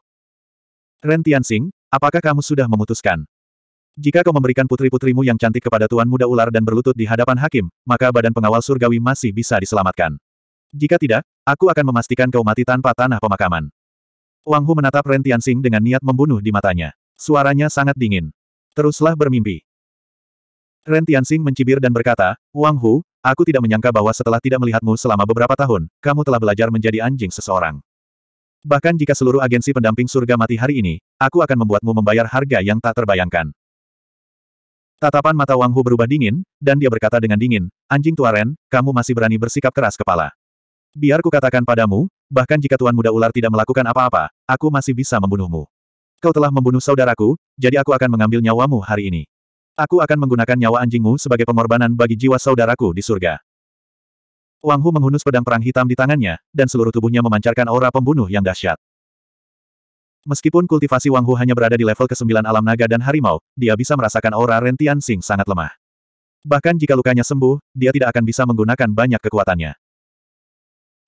Ren Tianxing, apakah kamu sudah memutuskan? Jika kau memberikan putri-putrimu yang cantik kepada Tuan Muda Ular dan berlutut di hadapan hakim, maka badan pengawal surgawi masih bisa diselamatkan. Jika tidak, aku akan memastikan kau mati tanpa tanah pemakaman. Wang Hu menatap Ren Tianxing dengan niat membunuh di matanya. Suaranya sangat dingin. Teruslah bermimpi. Ren Tianxing mencibir dan berkata, Wang Hu, aku tidak menyangka bahwa setelah tidak melihatmu selama beberapa tahun, kamu telah belajar menjadi anjing seseorang. Bahkan jika seluruh agensi pendamping surga mati hari ini, aku akan membuatmu membayar harga yang tak terbayangkan. Tatapan mata Wang Hu berubah dingin, dan dia berkata dengan dingin, Anjing tua Ren, kamu masih berani bersikap keras kepala. Biar katakan padamu, bahkan jika Tuan Muda Ular tidak melakukan apa-apa, aku masih bisa membunuhmu. Kau telah membunuh saudaraku, jadi aku akan mengambil nyawamu hari ini. Aku akan menggunakan nyawa anjingmu sebagai pengorbanan bagi jiwa saudaraku di surga. Wang Hu menghunus pedang perang hitam di tangannya, dan seluruh tubuhnya memancarkan aura pembunuh yang dahsyat. Meskipun kultivasi Wang Hu hanya berada di level ke-9 alam naga dan harimau, dia bisa merasakan aura Rentian Sing sangat lemah. Bahkan jika lukanya sembuh, dia tidak akan bisa menggunakan banyak kekuatannya.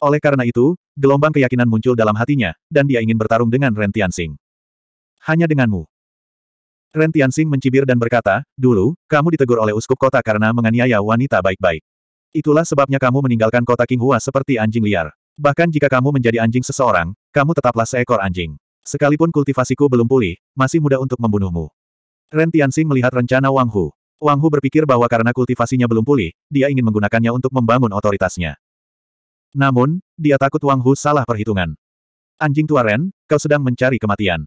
Oleh karena itu, gelombang keyakinan muncul dalam hatinya, dan dia ingin bertarung dengan Ren Tianxing. Hanya denganmu. Ren Tianxing mencibir dan berkata, dulu, kamu ditegur oleh uskup kota karena menganiaya wanita baik-baik. Itulah sebabnya kamu meninggalkan kota Qinghua seperti anjing liar. Bahkan jika kamu menjadi anjing seseorang, kamu tetaplah seekor anjing. Sekalipun kultivasiku belum pulih, masih mudah untuk membunuhmu. Ren Tianxing melihat rencana Wang Hu. Wang Hu berpikir bahwa karena kultivasinya belum pulih, dia ingin menggunakannya untuk membangun otoritasnya. Namun, dia takut Wang Hu salah perhitungan. Anjing tua Ren, kau sedang mencari kematian.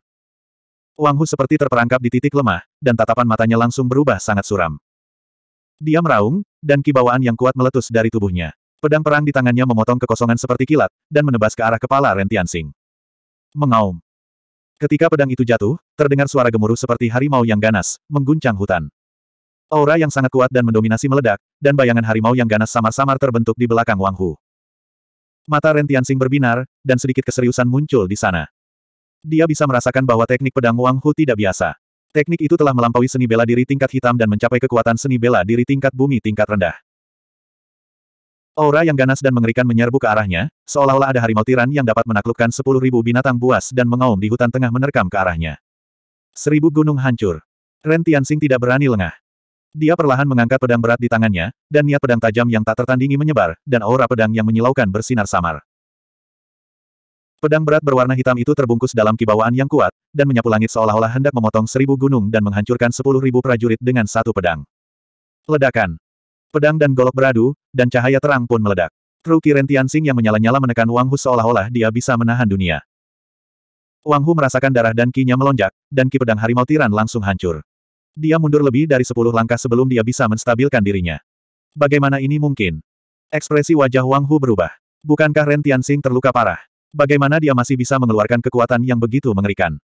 Wang Hu seperti terperangkap di titik lemah, dan tatapan matanya langsung berubah sangat suram. Dia meraung, dan kibawaan yang kuat meletus dari tubuhnya. Pedang perang di tangannya memotong kekosongan seperti kilat, dan menebas ke arah kepala Ren Tianxing. Mengaum. Ketika pedang itu jatuh, terdengar suara gemuruh seperti harimau yang ganas, mengguncang hutan. Aura yang sangat kuat dan mendominasi meledak, dan bayangan harimau yang ganas samar-samar terbentuk di belakang Wang Hu. Mata Ren Tianxing berbinar, dan sedikit keseriusan muncul di sana. Dia bisa merasakan bahwa teknik pedang Wang Hu tidak biasa. Teknik itu telah melampaui seni bela diri tingkat hitam dan mencapai kekuatan seni bela diri tingkat bumi tingkat rendah. Aura yang ganas dan mengerikan menyerbu ke arahnya, seolah-olah ada harimau tiran yang dapat menaklukkan sepuluh ribu binatang buas dan mengaum di hutan tengah menerkam ke arahnya. Seribu gunung hancur. Ren Tianxing tidak berani lengah. Dia perlahan mengangkat pedang berat di tangannya, dan niat pedang tajam yang tak tertandingi menyebar, dan aura pedang yang menyilaukan bersinar samar. Pedang berat berwarna hitam itu terbungkus dalam kibawaan yang kuat, dan menyapu langit seolah-olah hendak memotong seribu gunung dan menghancurkan sepuluh ribu prajurit dengan satu pedang. Ledakan. Pedang dan golok beradu, dan cahaya terang pun meledak. Ruki sing yang menyala-nyala menekan Wang Hu seolah-olah dia bisa menahan dunia. Wang Hu merasakan darah dan kinya melonjak, dan ki pedang harimau tiran langsung hancur. Dia mundur lebih dari sepuluh langkah sebelum dia bisa menstabilkan dirinya. Bagaimana ini mungkin? Ekspresi wajah Wang Hu berubah. Bukankah Ren Tianxing terluka parah? Bagaimana dia masih bisa mengeluarkan kekuatan yang begitu mengerikan?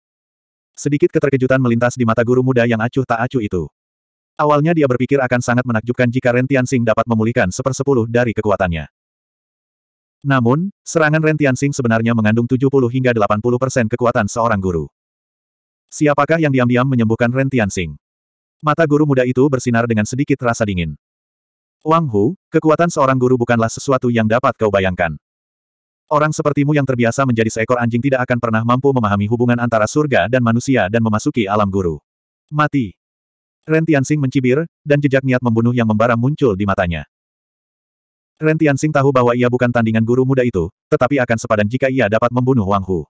Sedikit keterkejutan melintas di mata guru muda yang acuh tak acuh itu. Awalnya dia berpikir akan sangat menakjubkan jika Ren Tianxing dapat memulihkan sepersepuluh dari kekuatannya. Namun, serangan Ren Tianxing sebenarnya mengandung 70 hingga 80 persen kekuatan seorang guru. Siapakah yang diam-diam menyembuhkan Ren Tianxing? Mata guru muda itu bersinar dengan sedikit rasa dingin. Wang Hu, kekuatan seorang guru bukanlah sesuatu yang dapat kau bayangkan. Orang sepertimu yang terbiasa menjadi seekor anjing tidak akan pernah mampu memahami hubungan antara surga dan manusia dan memasuki alam guru. Mati. Ren Tianxing mencibir, dan jejak niat membunuh yang membara muncul di matanya. Ren Tianxing tahu bahwa ia bukan tandingan guru muda itu, tetapi akan sepadan jika ia dapat membunuh Wang Hu.